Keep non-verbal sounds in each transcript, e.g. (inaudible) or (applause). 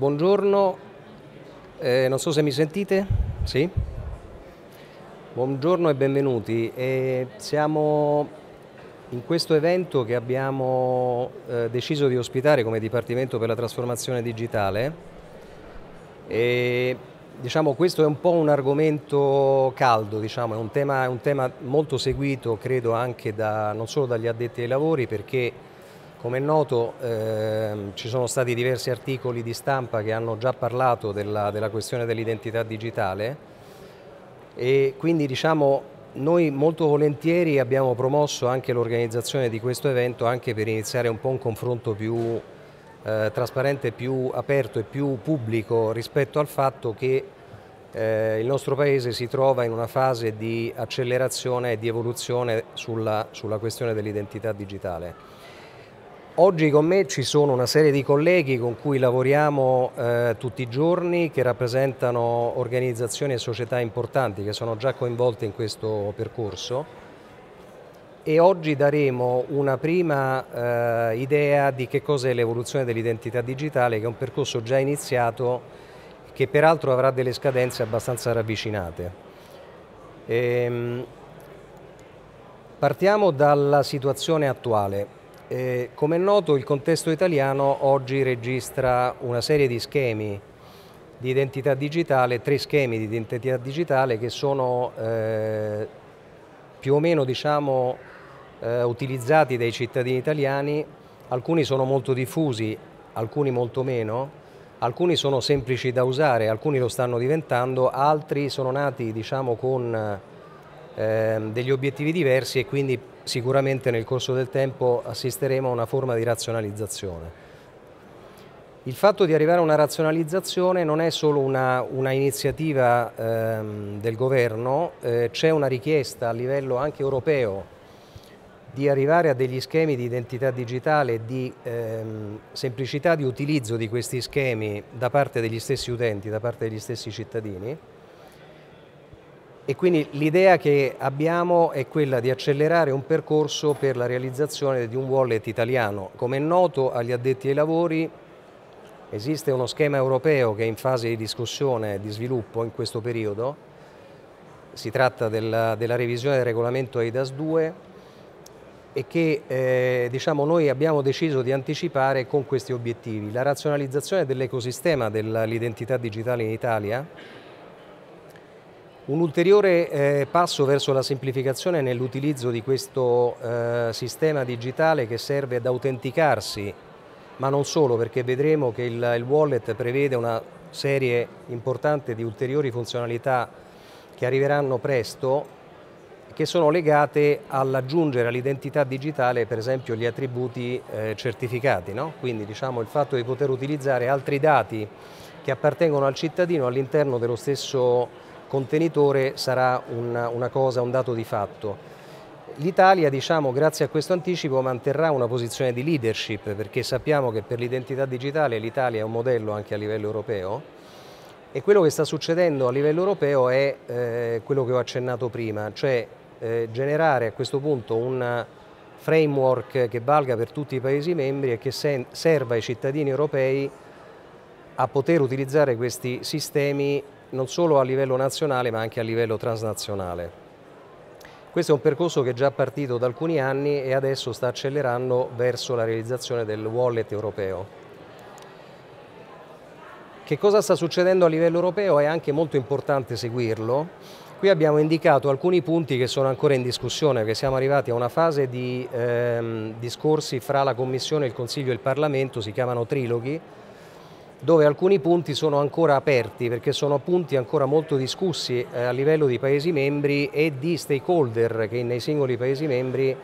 Buongiorno, eh, non so se mi sentite? Sì? Buongiorno e benvenuti. Eh, siamo in questo evento che abbiamo eh, deciso di ospitare come Dipartimento per la Trasformazione Digitale. E, diciamo, questo è un po' un argomento caldo, diciamo, è, un tema, un tema molto seguito credo anche da, non solo dagli addetti ai lavori perché come è noto ehm, ci sono stati diversi articoli di stampa che hanno già parlato della, della questione dell'identità digitale e quindi diciamo noi molto volentieri abbiamo promosso anche l'organizzazione di questo evento anche per iniziare un po' un confronto più eh, trasparente, più aperto e più pubblico rispetto al fatto che eh, il nostro Paese si trova in una fase di accelerazione e di evoluzione sulla, sulla questione dell'identità digitale. Oggi con me ci sono una serie di colleghi con cui lavoriamo eh, tutti i giorni che rappresentano organizzazioni e società importanti che sono già coinvolte in questo percorso e oggi daremo una prima eh, idea di che cos'è l'evoluzione dell'identità digitale che è un percorso già iniziato che peraltro avrà delle scadenze abbastanza ravvicinate. Ehm, partiamo dalla situazione attuale. Eh, come è noto il contesto italiano oggi registra una serie di schemi di identità digitale, tre schemi di identità digitale che sono eh, più o meno diciamo, eh, utilizzati dai cittadini italiani, alcuni sono molto diffusi, alcuni molto meno, alcuni sono semplici da usare, alcuni lo stanno diventando, altri sono nati diciamo, con ehm, degli obiettivi diversi e quindi sicuramente nel corso del tempo assisteremo a una forma di razionalizzazione. Il fatto di arrivare a una razionalizzazione non è solo una, una iniziativa ehm, del governo, eh, c'è una richiesta a livello anche europeo di arrivare a degli schemi di identità digitale, di ehm, semplicità di utilizzo di questi schemi da parte degli stessi utenti, da parte degli stessi cittadini e quindi l'idea che abbiamo è quella di accelerare un percorso per la realizzazione di un wallet italiano. Come è noto agli addetti ai lavori esiste uno schema europeo che è in fase di discussione e di sviluppo in questo periodo, si tratta della, della revisione del regolamento EIDAS 2 e che eh, diciamo, noi abbiamo deciso di anticipare con questi obiettivi. La razionalizzazione dell'ecosistema dell'identità digitale in Italia un ulteriore eh, passo verso la semplificazione nell'utilizzo di questo eh, sistema digitale che serve ad autenticarsi, ma non solo, perché vedremo che il, il wallet prevede una serie importante di ulteriori funzionalità che arriveranno presto che sono legate all'aggiungere all'identità digitale per esempio gli attributi eh, certificati, no? quindi diciamo, il fatto di poter utilizzare altri dati che appartengono al cittadino all'interno dello stesso contenitore sarà una, una cosa, un dato di fatto. L'Italia, diciamo, grazie a questo anticipo manterrà una posizione di leadership perché sappiamo che per l'identità digitale l'Italia è un modello anche a livello europeo e quello che sta succedendo a livello europeo è eh, quello che ho accennato prima, cioè eh, generare a questo punto un framework che valga per tutti i Paesi membri e che serva ai cittadini europei a poter utilizzare questi sistemi non solo a livello nazionale ma anche a livello transnazionale. Questo è un percorso che è già partito da alcuni anni e adesso sta accelerando verso la realizzazione del wallet europeo. Che cosa sta succedendo a livello europeo è anche molto importante seguirlo. Qui abbiamo indicato alcuni punti che sono ancora in discussione, perché siamo arrivati a una fase di ehm, discorsi fra la Commissione, il Consiglio e il Parlamento, si chiamano triloghi, dove alcuni punti sono ancora aperti perché sono punti ancora molto discussi eh, a livello di Paesi membri e di stakeholder che nei singoli Paesi membri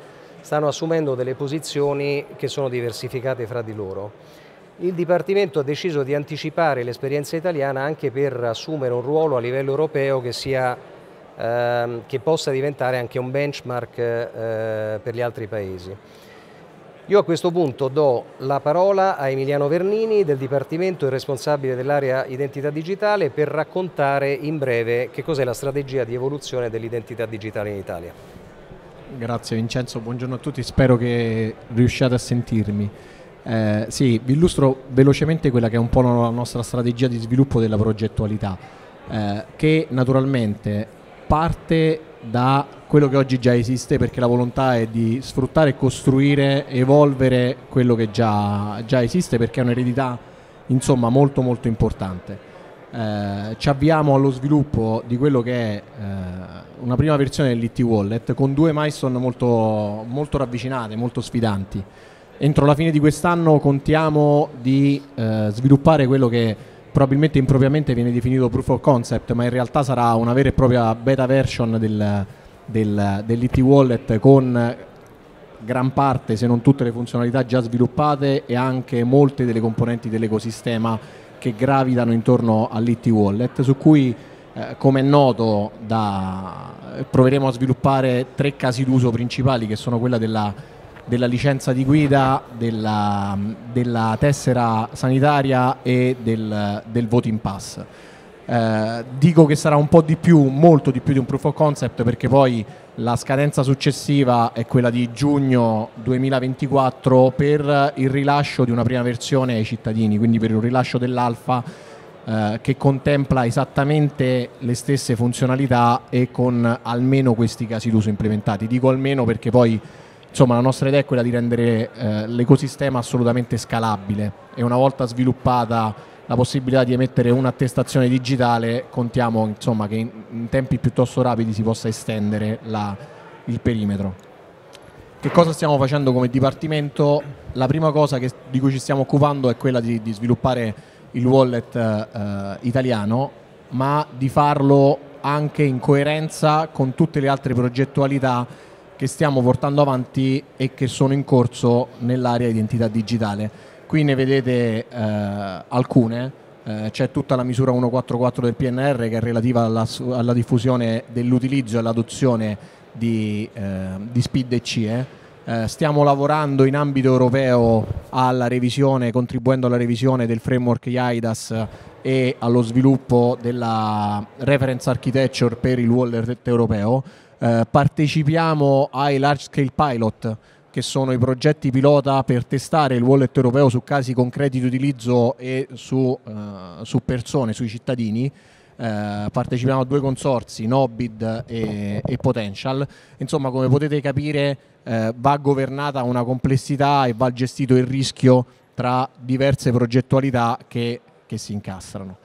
stanno assumendo delle posizioni che sono diversificate fra di loro. Il Dipartimento ha deciso di anticipare l'esperienza italiana anche per assumere un ruolo a livello europeo che, sia, ehm, che possa diventare anche un benchmark eh, per gli altri Paesi. Io a questo punto do la parola a Emiliano Vernini del Dipartimento e responsabile dell'area Identità Digitale per raccontare in breve che cos'è la strategia di evoluzione dell'identità digitale in Italia. Grazie Vincenzo, buongiorno a tutti, spero che riusciate a sentirmi. Eh, sì, vi illustro velocemente quella che è un po' la nostra strategia di sviluppo della progettualità, eh, che naturalmente parte da quello che oggi già esiste perché la volontà è di sfruttare, costruire, evolvere quello che già, già esiste perché è un'eredità insomma molto molto importante. Eh, ci avviamo allo sviluppo di quello che è eh, una prima versione dell'IT Wallet con due milestone molto, molto ravvicinate, molto sfidanti. Entro la fine di quest'anno contiamo di eh, sviluppare quello che è probabilmente impropriamente viene definito proof of concept, ma in realtà sarà una vera e propria beta version del, del, dell'IT Wallet con gran parte, se non tutte le funzionalità già sviluppate e anche molte delle componenti dell'ecosistema che gravitano intorno all'IT Wallet, su cui eh, come è noto da, proveremo a sviluppare tre casi d'uso principali che sono quella della della licenza di guida, della, della tessera sanitaria e del, del voting pass. Eh, dico che sarà un po' di più, molto di più di un proof of concept perché poi la scadenza successiva è quella di giugno 2024 per il rilascio di una prima versione ai cittadini, quindi per il rilascio dell'alfa eh, che contempla esattamente le stesse funzionalità e con almeno questi casi d'uso implementati. Dico almeno perché poi Insomma, la nostra idea è quella di rendere eh, l'ecosistema assolutamente scalabile e una volta sviluppata la possibilità di emettere un'attestazione digitale, contiamo insomma, che in, in, tempi piuttosto rapidi si possa estendere la, il perimetro. Che cosa stiamo facendo come dipartimento? La prima cosa che, di cui ci stiamo occupando è quella di, di sviluppare il wallet eh, eh italiano, ma di farlo anche in coerenza con tutte le altre progettualità che stiamo portando avanti e che sono in corso nell'area identità digitale. Qui ne vedete eh, alcune, eh, c'è tutta la misura 144 del PNR che è relativa alla, alla diffusione dell'utilizzo e all'adozione di, eh, di SPID e CIE. Eh. eh, stiamo lavorando in ambito europeo alla revisione, contribuendo alla revisione del framework IAIDAS e allo sviluppo della reference architecture per il wallet europeo. Eh, partecipiamo ai large scale pilot che sono i progetti pilota per testare il wallet europeo su casi concreti di utilizzo e su, eh, su persone, sui cittadini. Eh, partecipiamo a due consorzi, Nobid e, e Potential. Insomma, come potete capire, eh, va governata una complessità e va gestito il rischio tra diverse progettualità che, che si incastrano.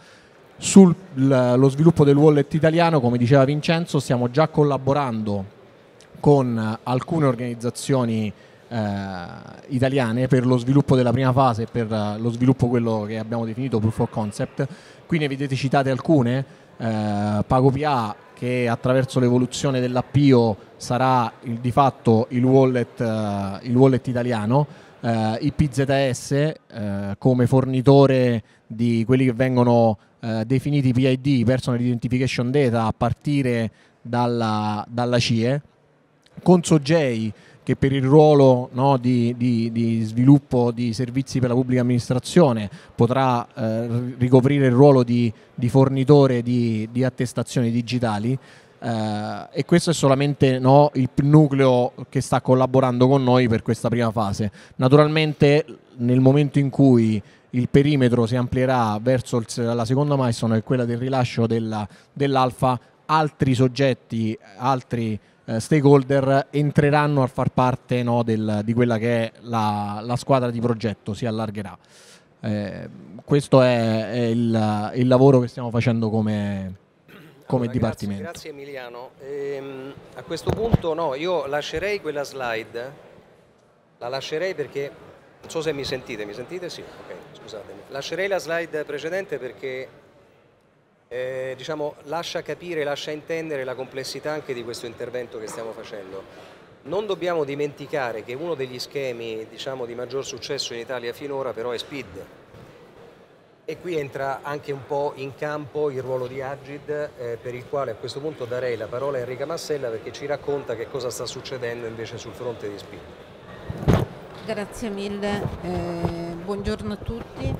Sullo sviluppo del wallet italiano, come diceva Vincenzo, stiamo già collaborando con eh, alcune organizzazioni eh, italiane per lo sviluppo della prima fase e per eh, lo sviluppo quello che abbiamo definito proof of concept. Qui ne vedete citate alcune, eh, PagoPA che attraverso l'evoluzione dell'appio sarà il, di fatto il wallet, eh, il wallet italiano, eh, IPZS come fornitore di quelli che vengono eh, definiti PID, Personal Identification Data, a partire dalla, dalla CIE, con SOGEI che per il ruolo no, di, di, di, sviluppo di servizi per la pubblica amministrazione potrà eh, ricoprire il ruolo di, di fornitore di, attestazioni digitali eh, e questo è solamente no, il nucleo che sta collaborando con noi per questa prima fase. Naturalmente nel momento in cui il perimetro si amplierà verso la seconda milestone, che è quella del rilascio della, dell'alfa, altri soggetti, altri eh, stakeholder entreranno a far parte no, del, di quella che è la, la, squadra di progetto, si allargherà. Eh, questo è, è il, il lavoro che stiamo facendo come, come allora, dipartimento. Grazie, grazie Emiliano. Ehm, a questo punto no, io lascerei quella slide, la lascerei perché non so se mi sentite, mi sentite? Sì, ok, scusatemi. Lascerei la slide precedente perché eh, diciamo, lascia capire, lascia intendere la complessità anche di questo intervento che stiamo facendo. Non dobbiamo dimenticare che uno degli schemi diciamo, di maggior successo in Italia finora però è SPID, e qui entra anche un po' in campo il ruolo di Agid, eh, per il quale a questo punto darei la parola a Enrica Massella perché ci racconta che cosa sta succedendo invece sul fronte di Spin grazie mille, eh, buongiorno a tutti.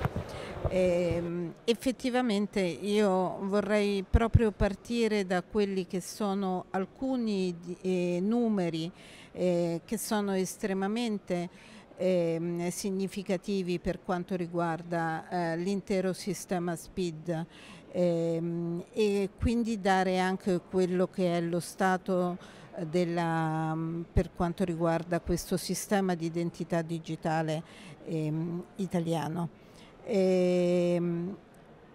Eh, effettivamente io vorrei proprio partire da quelli che sono alcuni eh, numeri eh, che sono estremamente ehm, significativi per quanto riguarda eh, l'intero sistema SPID ehm, e quindi dare anche quello che è lo stato della, mm, per quanto riguarda questo sistema di identità digitale ehm, italiano. E, ehm,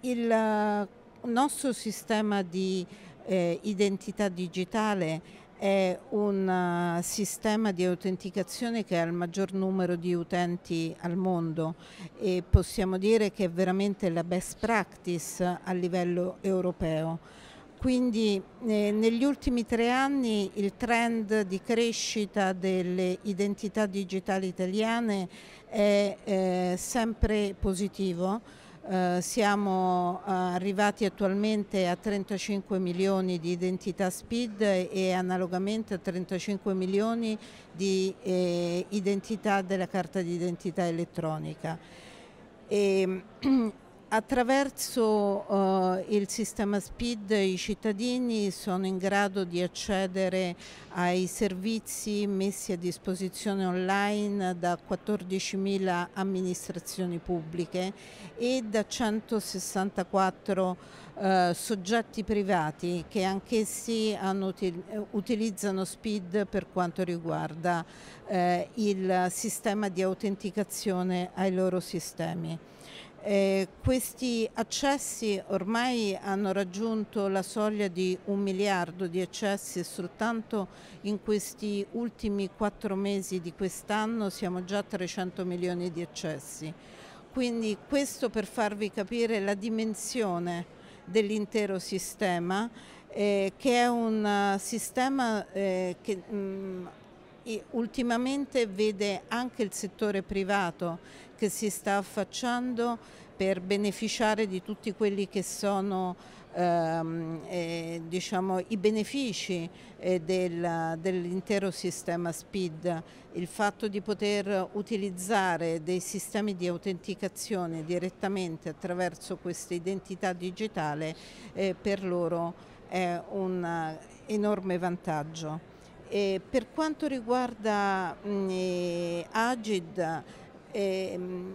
il eh, nostro sistema di eh, identità digitale è un eh, sistema di autenticazione che ha il maggior numero di utenti al mondo e possiamo dire che è veramente la best practice a livello europeo. Quindi eh, negli ultimi tre anni il trend di crescita delle identità digitali italiane è eh, sempre positivo. Eh, siamo eh, arrivati attualmente a 35 milioni di identità SPID e analogamente a 35 milioni di eh, identità della carta di identità elettronica. E, ehm, (clears throat) Attraverso uh, il sistema SPID i cittadini sono in grado di accedere ai servizi messi a disposizione online da 14.000 amministrazioni pubbliche e da 164 uh, eh, soggetti privati che anch'essi utilizzano SPID per quanto riguarda uh, il sistema di autenticazione ai loro sistemi. Eh, questi accessi ormai hanno raggiunto la soglia di un miliardo di accessi e soltanto in questi ultimi quattro mesi di quest'anno siamo già a 300 milioni di accessi. Quindi questo per farvi capire la dimensione dell'intero sistema eh, che è un eh, sistema eh, che mh, mm, ultimamente vede anche il settore privato che si sta affacciando per beneficiare di tutti quelli che sono ehm, eh, diciamo, i benefici eh, del, dell'intero sistema SPID, il fatto di poter utilizzare dei sistemi di autenticazione direttamente attraverso questa identità digitale eh, per loro è un enorme vantaggio. E per quanto riguarda mh, eh, Agid, e, ehm,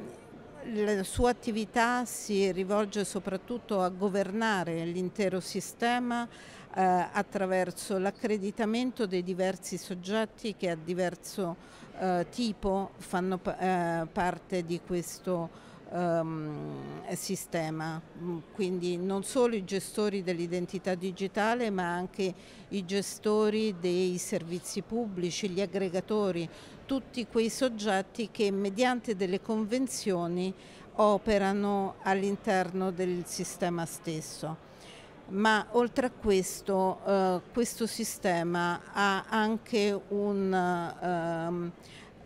la sua attività si rivolge soprattutto a governare l'intero sistema eh, attraverso l'accreditamento dei diversi soggetti che a diverso eh, tipo fanno eh, parte di questo ehm, sistema, mm, quindi non solo i gestori dell'identità digitale ma anche i gestori dei servizi pubblici, gli aggregatori, tutti quei soggetti che mediante delle convenzioni operano all'interno del sistema stesso. Ma oltre a questo, eh, questo sistema ha anche un ehm,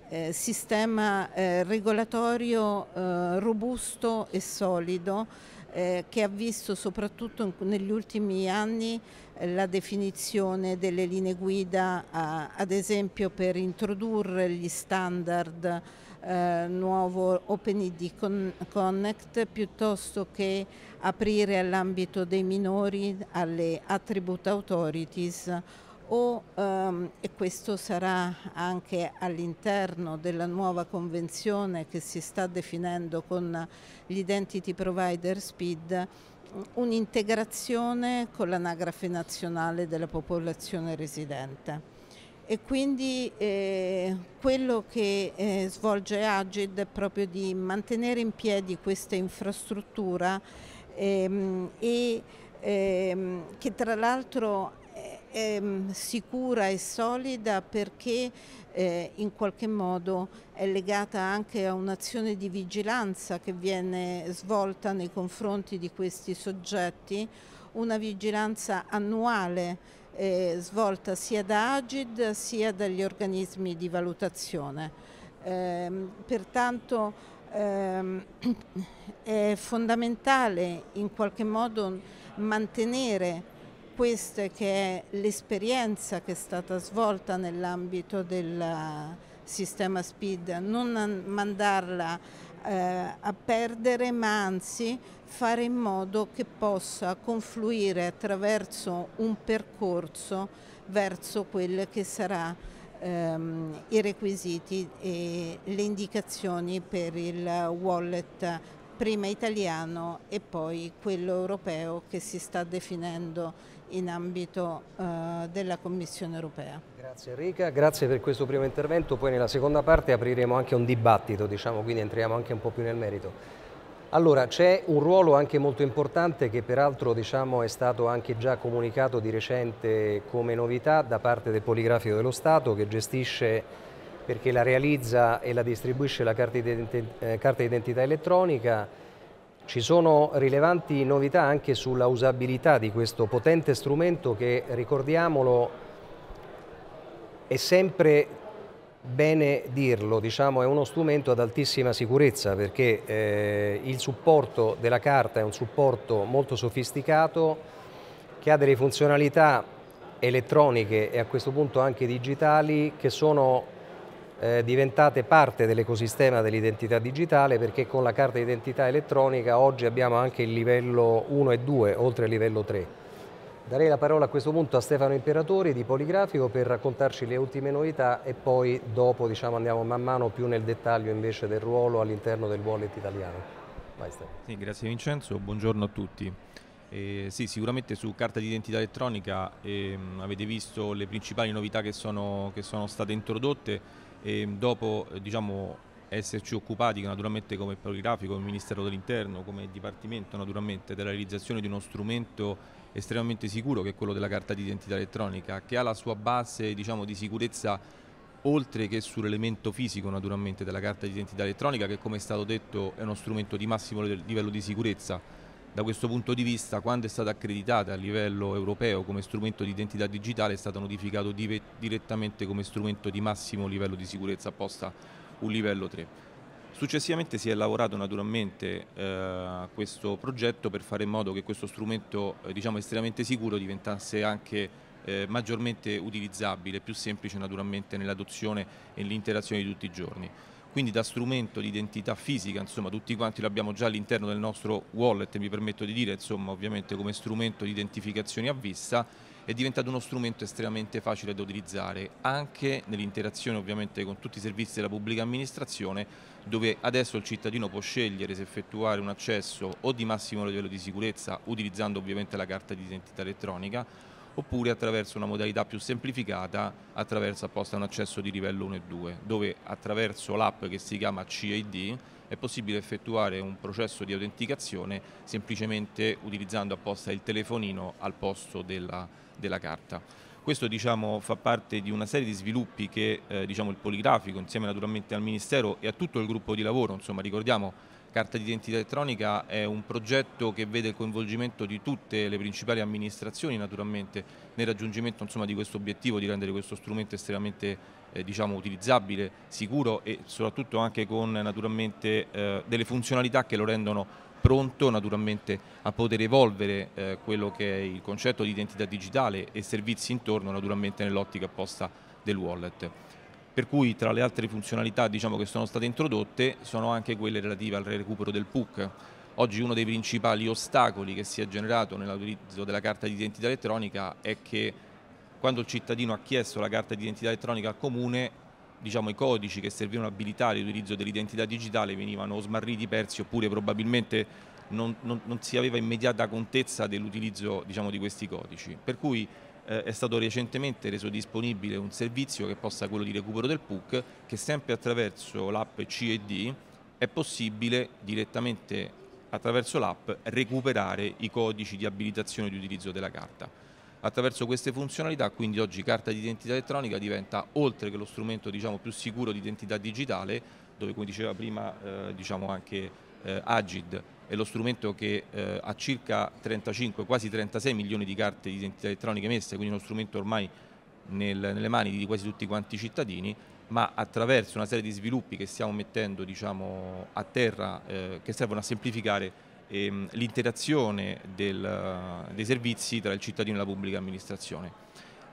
eh, sistema eh, regolatorio eh, robusto e solido eh, che ha visto soprattutto in, negli ultimi anni la definizione delle linee guida a, ad esempio per introdurre gli standard eh, nuovo OpenID Con Connect piuttosto che aprire all'ambito dei minori alle attribute authorities o, ehm, e questo sarà anche all'interno della nuova convenzione che si sta definendo con l'identity provider SPID un'integrazione con l'anagrafe nazionale della popolazione residente e quindi eh, quello che eh, svolge Agid è proprio di mantenere in piedi questa infrastruttura ehm, e ehm, che tra l'altro è, è sicura e solida perché eh, in qualche modo è legata anche a un'azione di vigilanza che viene svolta nei confronti di questi soggetti, una vigilanza annuale eh, svolta sia da Agid sia dagli organismi di valutazione. Eh, pertanto ehm, (clears throat) è fondamentale in qualche modo mantenere questa che è l'esperienza che è stata svolta nell'ambito del eh, sistema SPID, non mandarla eh, a perdere ma anzi fare in modo che possa confluire attraverso un percorso verso quelli che saranno ehm, i requisiti e le indicazioni per il wallet prima italiano e poi quello europeo che si sta definendo in ambito eh, della Commissione europea. Grazie Enrica, grazie per questo primo intervento, poi nella seconda parte apriremo anche un dibattito, diciamo, quindi entriamo anche un po' più nel merito. Allora, c'è un ruolo anche molto importante che peraltro diciamo, è stato anche già comunicato di recente come novità da parte del Poligrafico dello Stato che gestisce, perché la realizza e la distribuisce la carta, identi eh, identità elettronica ci sono rilevanti novità anche sulla usabilità di questo potente strumento che, ricordiamolo, è sempre bene dirlo, diciamo, è uno strumento ad altissima sicurezza perché eh, il supporto della carta è un supporto molto sofisticato che ha delle funzionalità elettroniche e a questo punto anche digitali che sono eh, diventate parte dell'ecosistema dell'identità digitale perché con la carta identità elettronica oggi abbiamo anche il livello 1 e 2 oltre al livello 3. Darei la parola a questo punto a Stefano Imperatori di Poligrafico per raccontarci le ultime novità e poi dopo diciamo, andiamo man mano più nel dettaglio invece del ruolo all'interno del wallet italiano. Vai Stefano. Sì, grazie Vincenzo, buongiorno a tutti. Eh, sì, sicuramente su carta d'identità elettronica ehm, avete visto le principali novità che sono, che sono state introdotte e ehm, dopo eh, diciamo, esserci occupati naturalmente come poligrafico, come Ministero dell'Interno, come Dipartimento naturalmente della realizzazione di uno strumento estremamente sicuro che è quello della carta d'identità elettronica che ha la sua base diciamo, di sicurezza oltre che sull'elemento fisico naturalmente della carta d'identità elettronica che come è stato detto è uno strumento di massimo livello di sicurezza da questo punto di vista, quando è stata accreditata a livello europeo come strumento di identità digitale, è stata notificata di direttamente come strumento di massimo livello di sicurezza apposta un livello 3. Successivamente si è lavorato naturalmente eh, a questo progetto per fare in modo che questo strumento eh, diciamo, estremamente sicuro diventasse anche eh, maggiormente utilizzabile, più semplice naturalmente nell'adozione e nell'interazione di tutti i giorni quindi da strumento di identità fisica, insomma tutti quanti l'abbiamo già all'interno del nostro wallet, mi permetto di dire, insomma ovviamente come strumento di identificazione a vista, è diventato uno strumento estremamente facile da utilizzare anche nell'interazione ovviamente con tutti i servizi della pubblica amministrazione dove adesso il cittadino può scegliere se effettuare un accesso o di massimo livello di sicurezza utilizzando ovviamente la carta di identità elettronica oppure attraverso una modalità più semplificata attraverso apposta un accesso di livello 1 e 2 dove attraverso l'app che si chiama CID è possibile effettuare un processo di autenticazione semplicemente utilizzando apposta il telefonino al posto della, della carta. Questo diciamo, fa parte di una serie di sviluppi che eh, diciamo, il poligrafico insieme naturalmente al Ministero e a tutto il gruppo di lavoro, insomma, ricordiamo Carta d'identità elettronica è un progetto che vede il coinvolgimento di tutte le principali amministrazioni naturalmente nel raggiungimento insomma, di questo obiettivo di rendere questo strumento estremamente eh, diciamo, utilizzabile, sicuro e soprattutto anche con naturalmente eh, delle funzionalità che lo rendono pronto naturalmente a poter evolvere eh, quello che è il concetto di identità digitale e servizi intorno naturalmente nell'ottica apposta del wallet per cui tra le altre funzionalità diciamo, che sono state introdotte sono anche quelle relative al recupero del PUC. Oggi uno dei principali ostacoli che si è generato nell'utilizzo della carta di identità elettronica è che quando il cittadino ha chiesto la carta di identità elettronica al comune diciamo, i codici che servivano a abilitare l'utilizzo dell'identità digitale venivano smarriti, persi oppure probabilmente non, non, non si aveva immediata contezza dell'utilizzo diciamo, di questi codici. Per cui eh, è stato recentemente reso disponibile un servizio che possa quello di recupero del PUC che sempre attraverso l'app CED è possibile direttamente attraverso l'app recuperare i codici di abilitazione di utilizzo della carta. Attraverso queste funzionalità quindi oggi carta di identità elettronica diventa oltre che lo strumento diciamo, più sicuro di identità digitale dove come diceva prima eh, diciamo anche eh, Agid è lo strumento che eh, ha circa 35, quasi 36 milioni di carte di identità elettroniche emesse, quindi uno strumento ormai nel, nelle mani di quasi tutti quanti i cittadini, ma attraverso una serie di sviluppi che stiamo mettendo diciamo, a terra eh, che servono a semplificare ehm, l'interazione dei servizi tra il cittadino e la pubblica amministrazione.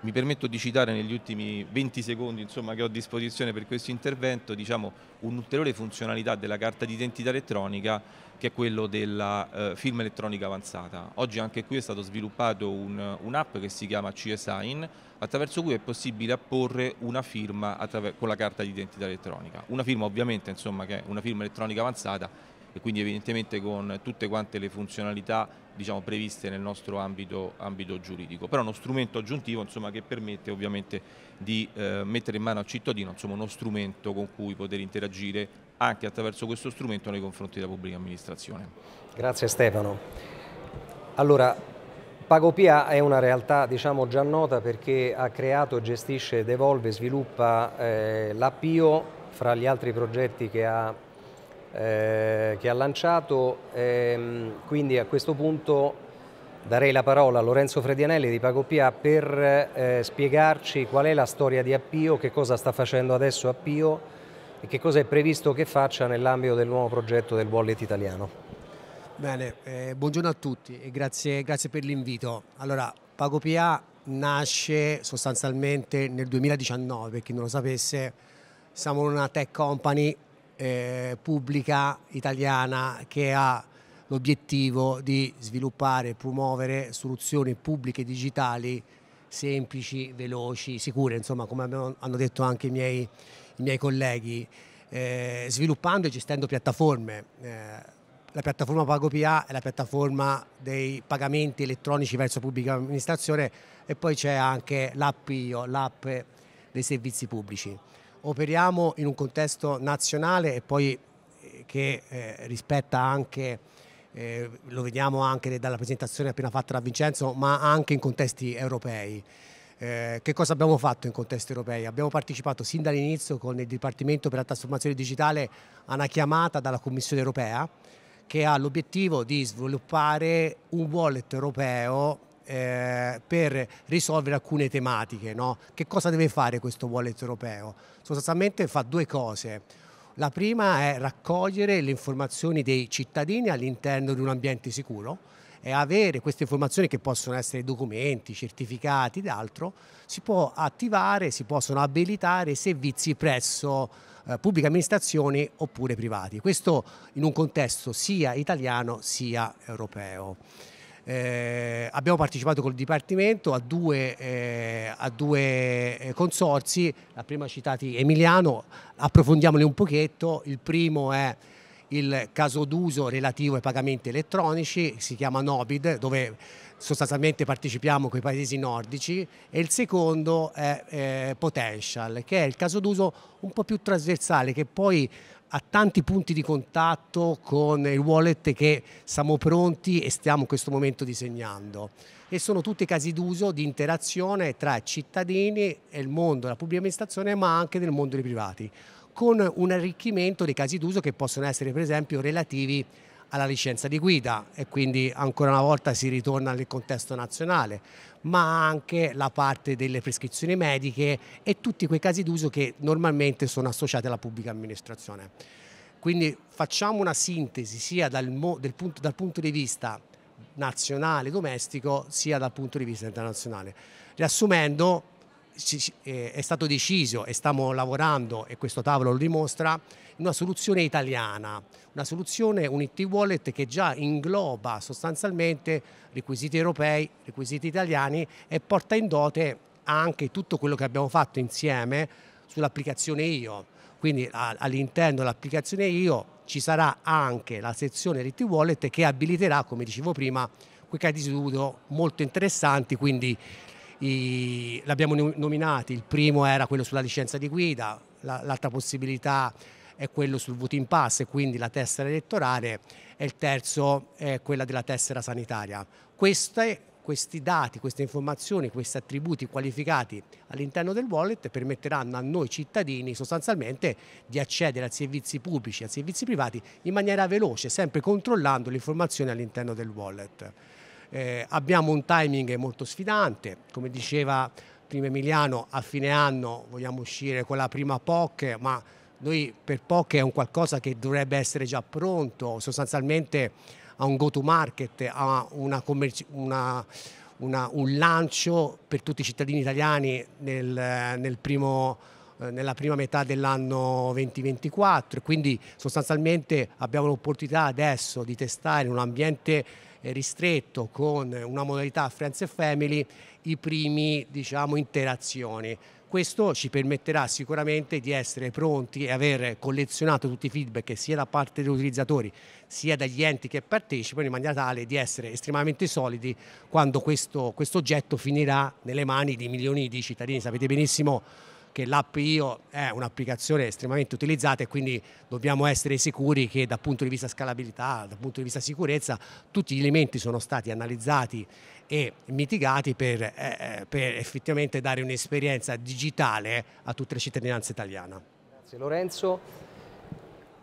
Mi permetto di citare negli ultimi 20 secondi insomma, che ho a disposizione per questo intervento diciamo, un'ulteriore funzionalità della carta d'identità elettronica che è quello della eh, firma elettronica avanzata. Oggi anche qui è stato sviluppato un'app che si chiama CSIN, attraverso cui è possibile apporre una firma con la carta di identità elettronica. Una firma ovviamente insomma, che è una firma elettronica avanzata e quindi evidentemente con tutte quante le funzionalità diciamo, previste nel nostro ambito, ambito, giuridico, però uno strumento aggiuntivo insomma, che permette ovviamente di eh, mettere in mano al cittadino insomma, uno strumento con cui poter interagire anche attraverso questo strumento nei confronti della pubblica amministrazione. Grazie Stefano. Allora, Pagopia è una realtà diciamo, già nota perché ha creato, gestisce, devolve, sviluppa eh, l'APIO fra gli altri progetti che ha, eh, che ha lanciato, ehm, quindi a questo punto darei la parola a Lorenzo Fredianelli di Pagopia per eh, spiegarci qual è la storia di Appio, che cosa sta facendo adesso Appio e che cosa è previsto che faccia nell'ambito del nuovo progetto del wallet italiano. Bene, eh, buongiorno a tutti e grazie, grazie per l'invito. Allora, PagoPA nasce sostanzialmente nel 2019, per chi non lo sapesse, siamo una tech company eh, pubblica italiana che ha l'obiettivo di sviluppare e promuovere soluzioni pubbliche digitali semplici, veloci, sicure, insomma come hanno detto anche i miei i miei colleghi, eh, sviluppando e gestendo piattaforme. Eh, la piattaforma PagoPA è la piattaforma dei pagamenti elettronici verso pubblica amministrazione e poi c'è anche l'app IO, l'app dei servizi pubblici. Operiamo in un contesto nazionale e poi eh, che eh, rispetta anche, eh, lo vediamo anche dalla presentazione appena fatta da Vincenzo, ma anche in contesti europei. Eh, che cosa abbiamo fatto in contesti europei? Abbiamo partecipato sin dall'inizio con il Dipartimento per la Trasformazione Digitale a una chiamata dalla Commissione Europea che ha l'obiettivo di sviluppare un wallet europeo eh, per risolvere alcune tematiche. No? Che cosa deve fare questo wallet europeo? Sostanzialmente fa due cose. La prima è raccogliere le informazioni dei cittadini all'interno di un ambiente sicuro e avere queste informazioni che possono essere documenti, certificati ed altro, si può attivare, si possono abilitare servizi presso eh, pubbliche amministrazioni oppure privati. Questo in un contesto sia italiano sia europeo. Eh, abbiamo partecipato col Dipartimento a due, eh, a due eh, consorsi, la prima citati Emiliano, approfondiamoli un pochetto, il primo è il caso d'uso relativo ai pagamenti elettronici, si chiama Nobid, dove sostanzialmente partecipiamo con i paesi nordici, e il secondo è eh, Potential, che è il caso d'uso un po' più trasversale, che poi ha tanti punti di contatto con il wallet che siamo pronti e stiamo in questo momento disegnando. E sono tutti casi d'uso di interazione tra cittadini e il mondo della pubblica amministrazione, ma anche del mondo dei privati con un arricchimento dei casi d'uso che possono essere per esempio relativi alla licenza di guida e quindi ancora una volta si ritorna nel contesto nazionale, ma anche la parte delle prescrizioni mediche e tutti quei casi d'uso che normalmente sono associati alla pubblica amministrazione. Quindi facciamo una sintesi sia dal, punto, dal punto di vista nazionale, domestico, sia dal punto di vista internazionale. Riassumendo, eh, è stato deciso e stiamo lavorando, e questo tavolo lo dimostra, una soluzione italiana, una soluzione, un IT wallet che già ingloba sostanzialmente requisiti europei, requisiti italiani e porta in dote anche tutto quello che abbiamo fatto insieme sull'applicazione IO. Quindi all'interno dell'applicazione IO ci sarà anche la sezione IT wallet che abiliterà, come dicevo prima, quei casi di studio molto interessanti, quindi i, l'abbiamo nominati, il primo era quello sulla licenza di guida, la, l'altra possibilità è quello sul voting pass, e quindi la tessera elettorale, e il terzo è quella della tessera sanitaria. Queste, questi dati, queste informazioni, questi attributi qualificati all'interno del wallet permetteranno a noi cittadini sostanzialmente di accedere a servizi pubblici, a servizi privati in maniera veloce, sempre controllando le informazioni all'interno del wallet. Eh, abbiamo un timing molto sfidante, come diceva prima Emiliano, a fine anno vogliamo uscire con la prima POC, ma noi per POC è un qualcosa che dovrebbe essere già pronto, sostanzialmente a un go to market, a una, una, una, un lancio per tutti i cittadini italiani nel, nel primo eh, nella prima metà dell'anno 2024, quindi sostanzialmente abbiamo l'opportunità adesso di testare in un ambiente eh, ristretto con una modalità Friends and Family i primi diciamo, interazioni. Questo ci permetterà sicuramente di essere pronti e aver collezionato tutti i feedback sia da parte degli utilizzatori sia dagli enti che partecipano in maniera tale di essere estremamente solidi quando questo, questo oggetto finirà nelle mani di milioni di cittadini. Sapete benissimo che l'app IO è un'applicazione estremamente utilizzata e quindi dobbiamo essere sicuri che dal punto di vista scalabilità, dal punto di vista sicurezza, tutti gli elementi sono stati analizzati e mitigati per, eh, eh per effettivamente dare un'esperienza digitale a tutta la cittadinanza italiana. Grazie Lorenzo.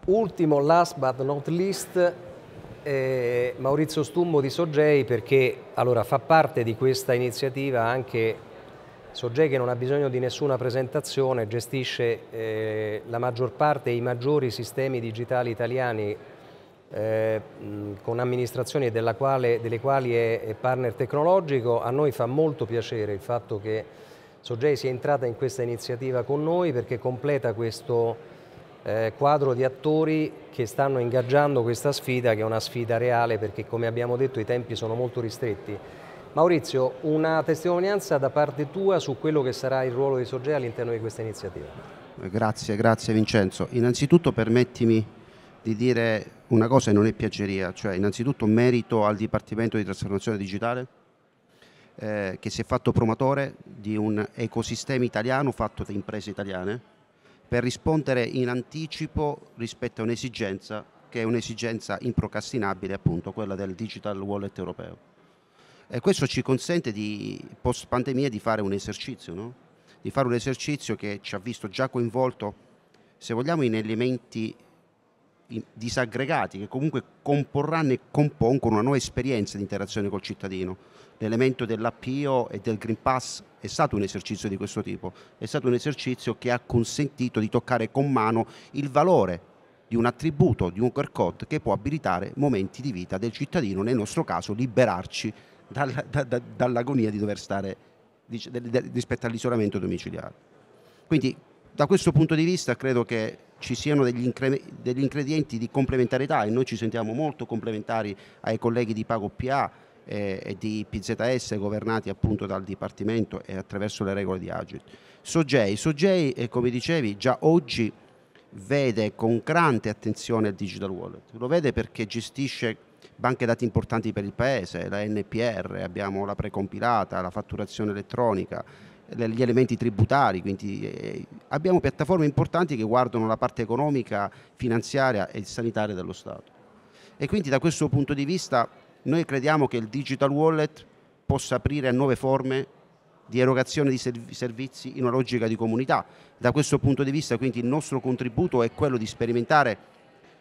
Ultimo, last but not least, eh, Maurizio Stummo di Sogei perché allora, fa parte di questa iniziativa anche Sorge che non ha bisogno di nessuna presentazione, gestisce eh, la maggior parte e i maggiori sistemi digitali italiani eh, con amministrazioni quale, delle quali è partner tecnologico. A noi fa molto piacere il fatto che Sorge sia entrata in questa iniziativa con noi perché completa questo eh, quadro di attori che stanno ingaggiando questa sfida che è una sfida reale perché come abbiamo detto i tempi sono molto ristretti. Maurizio, una testimonianza da parte tua su quello che sarà il ruolo di Sogea all'interno di questa iniziativa. Grazie, grazie Vincenzo. Innanzitutto permettimi di dire una cosa che non è piaceria, cioè innanzitutto merito al Dipartimento di Trasformazione Digitale eh, che si è fatto promotore di un ecosistema italiano fatto da imprese italiane per rispondere in anticipo rispetto a un'esigenza che è un'esigenza improcrastinabile, appunto quella del digital wallet europeo. E questo ci consente di, post pandemia di fare un esercizio, no? di fare un esercizio che ci ha visto già coinvolto, se vogliamo, in elementi disaggregati che comunque comporranno e compongono una nuova esperienza di interazione col cittadino. L'elemento dell'appio e del Green Pass è stato un esercizio di questo tipo, è stato un esercizio che ha consentito di toccare con mano il valore di un attributo, di un QR code che può abilitare momenti di vita del cittadino, nel nostro caso liberarci dalla, da, da, dall'agonia di dover stare rispetto all'isolamento domiciliare. Quindi da questo punto di vista credo che ci siano degli, incre, degli ingredienti di complementarità e noi ci sentiamo molto complementari ai colleghi di Pago PA e, eh, e di PZS governati appunto dal Dipartimento e attraverso le regole di Agit. Sogei, Sogei eh, come dicevi già oggi vede con grande attenzione il digital wallet, lo vede perché gestisce banche dati importanti per il Paese, la NPR, abbiamo la precompilata, la fatturazione elettronica, gli elementi tributari, quindi eh, abbiamo piattaforme importanti che guardano la parte economica, finanziaria e sanitaria dello Stato. E quindi da questo punto di vista noi crediamo che il digital wallet possa aprire a nuove forme di erogazione di servizi in una logica di comunità. Da questo punto di vista quindi il nostro contributo è quello di sperimentare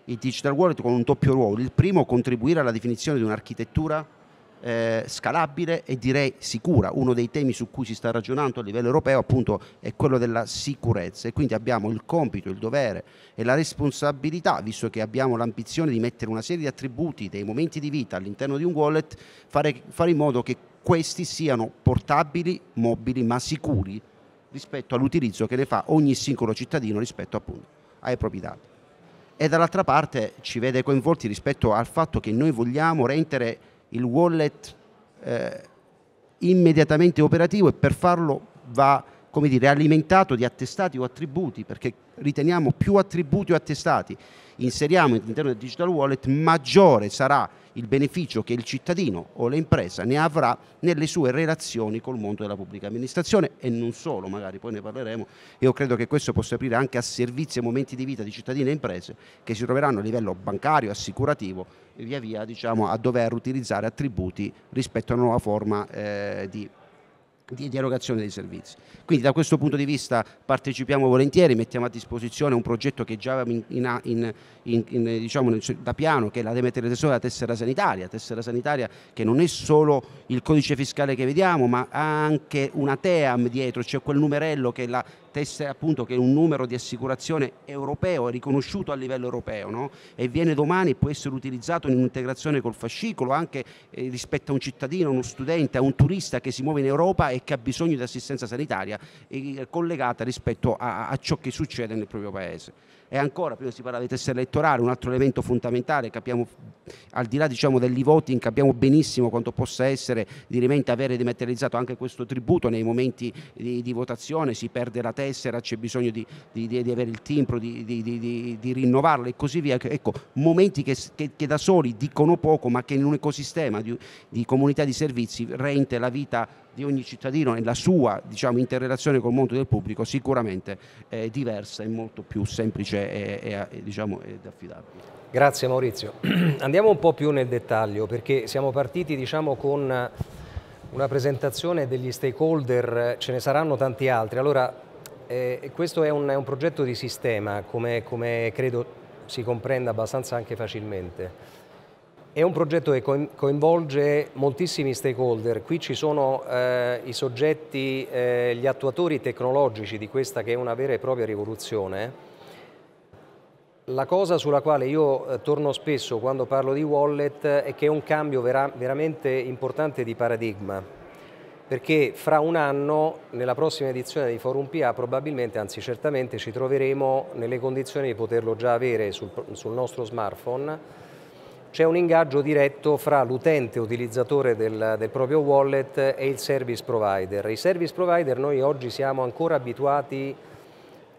il digital wallet con un doppio ruolo. Il primo, contribuire alla definizione di un'architettura eh, scalabile e direi sicura. Uno dei temi su cui si sta ragionando a livello europeo appunto è quello della sicurezza e quindi abbiamo il compito, il dovere e la responsabilità, visto che abbiamo l'ambizione di mettere una serie di attributi, dei momenti di vita all'interno di un wallet, fare, fare in modo che questi siano portabili, mobili ma sicuri rispetto all'utilizzo che ne fa ogni singolo cittadino rispetto appunto ai propri dati e dall'altra parte ci vede coinvolti rispetto al fatto che noi vogliamo rendere il wallet eh, immediatamente operativo e per farlo va come dire, alimentato di attestati o attributi, perché riteniamo più attributi o attestati inseriamo all'interno del digital wallet, maggiore sarà il beneficio che il cittadino o l'impresa ne avrà nelle sue relazioni col mondo della pubblica amministrazione e non solo, magari poi ne parleremo. Io credo che questo possa aprire anche a servizi e momenti di vita di cittadini e imprese che si troveranno a livello bancario, assicurativo e via via diciamo, a dover utilizzare attributi rispetto a una nuova forma eh, di di, di, erogazione dei servizi. Quindi da questo punto di vista partecipiamo volentieri, mettiamo a disposizione un progetto che già avevamo in, in, in, diciamo, da piano, che è la Tesoro, la tessera sanitaria, tessera sanitaria che non è solo il codice fiscale che vediamo, ma ha anche una TEAM dietro, c'è cioè quel numerello che la, tessera appunto che è un numero di assicurazione europeo, riconosciuto a livello europeo no? e viene domani e può essere utilizzato in integrazione col fascicolo anche eh, rispetto a un cittadino, uno studente, a un turista che si muove in Europa e che ha bisogno di assistenza sanitaria eh, collegata rispetto a, a ciò che succede nel proprio paese. E ancora, prima si parlava di testa elettorale, un altro elemento fondamentale, capiamo, al di là diciamo, dell'e-voting, capiamo benissimo quanto possa essere di rimente avere dematerializzato anche questo tributo nei momenti di, di votazione, si perde la tessera, c'è bisogno di, di, di avere il timbro, di, rinnovarla e così via. Ecco, momenti che, che, che, da soli dicono poco, ma che in un ecosistema di comunità di servizi rende la vita di ogni cittadino e la sua diciamo, interrelazione col mondo del pubblico sicuramente è diversa e molto più semplice e, e, diciamo, ed affidabile. Grazie Maurizio. (clears throat) Andiamo un po' più nel dettaglio perché siamo partiti diciamo, con una presentazione degli stakeholder, ce ne saranno tanti altri. Allora, eh, questo è un, è un, progetto di sistema, come, come credo si comprenda abbastanza anche facilmente. È un progetto che coinvolge moltissimi stakeholder, qui ci sono eh, i soggetti, eh, gli attuatori tecnologici di questa che è una vera e propria rivoluzione. La cosa sulla quale io eh, torno spesso quando parlo di wallet è che è un cambio vera veramente importante di paradigma, perché fra un anno, nella prossima edizione di Forum PA, probabilmente, anzi certamente, ci troveremo nelle condizioni di poterlo già avere sul, sul nostro smartphone c'è un ingaggio diretto fra l'utente utilizzatore del, del, proprio wallet e il service provider. I service provider noi oggi siamo ancora abituati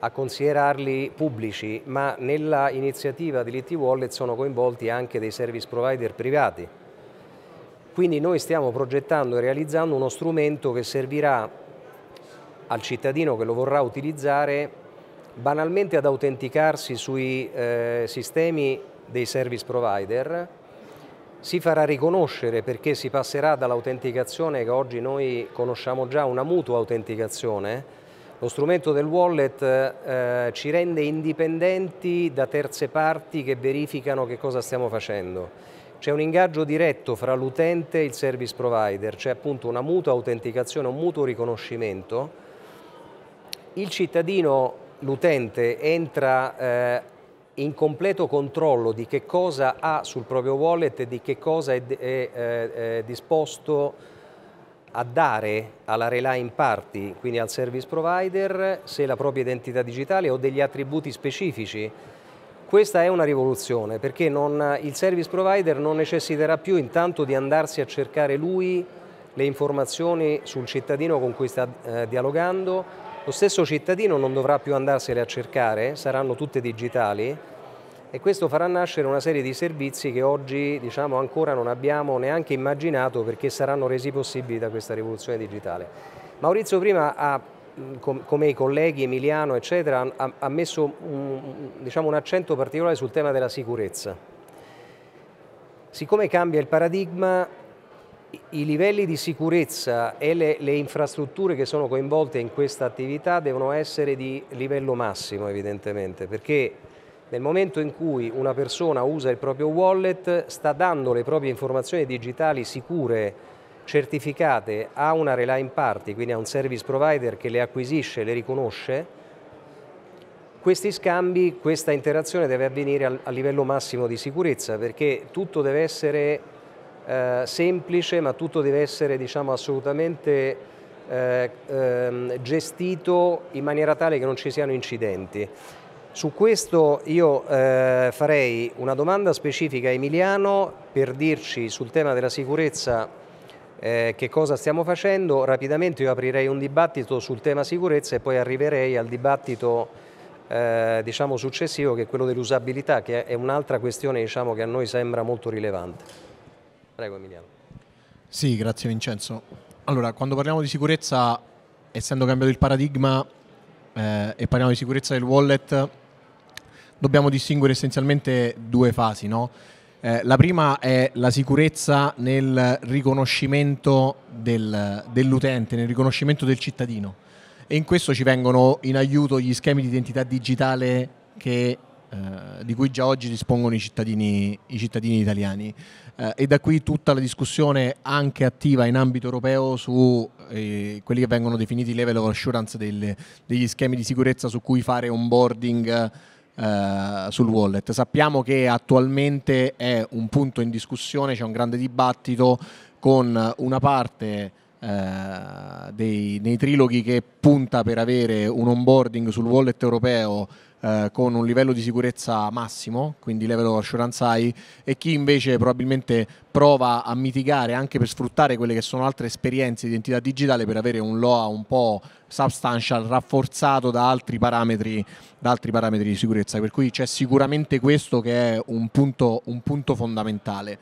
a considerarli pubblici, ma nella iniziativa di Litti Wallet sono coinvolti anche dei service provider privati. Quindi noi stiamo progettando e realizzando uno strumento che servirà al cittadino che lo vorrà utilizzare banalmente ad autenticarsi sui eh, sistemi dei service provider, si farà riconoscere perché si passerà dall'autenticazione che oggi noi conosciamo già, una mutua autenticazione, lo strumento del wallet eh, ci rende indipendenti da terze parti che verificano che cosa stiamo facendo. C'è un ingaggio diretto fra l'utente e il service provider, c'è appunto una mutua autenticazione, un mutuo riconoscimento. Il cittadino, l'utente, entra eh, in completo controllo di che cosa ha sul proprio wallet e di che cosa è, è, eh, è disposto a dare alla Relay in party, quindi al service provider, se la propria identità digitale o degli attributi specifici. Questa è una rivoluzione perché non, il service provider non necessiterà più intanto di andarsi a cercare lui le informazioni sul cittadino con cui sta eh, dialogando, lo stesso cittadino non dovrà più andarsene a cercare, saranno tutte digitali e questo farà nascere una serie di servizi che oggi diciamo, ancora non abbiamo neanche immaginato perché saranno resi possibili da questa rivoluzione digitale. Maurizio prima ha, come i colleghi Emiliano eccetera, ha, messo un, diciamo, un accento particolare sul tema della sicurezza. Siccome cambia il paradigma, i livelli di sicurezza e le, le, infrastrutture che sono coinvolte in questa attività devono essere di livello massimo evidentemente perché nel momento in cui una persona usa il proprio wallet sta dando le proprie informazioni digitali sicure, certificate a una relying party, quindi a un service provider che le acquisisce, le riconosce, questi scambi, questa interazione deve avvenire a livello massimo di sicurezza perché tutto deve essere eh, semplice, ma tutto deve essere diciamo, assolutamente eh, ehm, gestito in maniera tale che non ci siano incidenti. Su questo io eh, farei una domanda specifica a Emiliano per dirci sul tema della sicurezza eh, che cosa stiamo facendo. Rapidamente io aprirei un dibattito sul tema sicurezza e poi arriverei al dibattito eh, diciamo successivo che è quello dell'usabilità che è un'altra questione diciamo, che a noi sembra molto rilevante. Prego Emiliano. Sì, grazie Vincenzo. Allora, quando parliamo di sicurezza, essendo cambiato il paradigma eh, e parliamo di sicurezza del wallet, dobbiamo distinguere essenzialmente due fasi, no? Eh, la prima è la sicurezza nel riconoscimento del, dell'utente, nel riconoscimento del cittadino. E in questo ci vengono in aiuto gli schemi di identità digitale che, eh, di cui già oggi dispongono i cittadini, i cittadini italiani eh, e da qui tutta la discussione anche attiva in ambito europeo su eh, quelli che vengono definiti level of assurance delle, degli schemi di sicurezza su cui fare onboarding eh, sul wallet. Sappiamo che attualmente è un punto in discussione, c'è un grande dibattito con una parte eh, dei, nei triloghi che punta per avere un onboarding sul wallet europeo eh, con un livello di sicurezza massimo, quindi level of assurance high, e chi invece probabilmente prova a mitigare anche per sfruttare quelle che sono altre esperienze di identità digitale per avere un LOA un po' substantial rafforzato da altri parametri, da altri parametri di sicurezza. Per cui c'è sicuramente questo che è un punto, un punto fondamentale.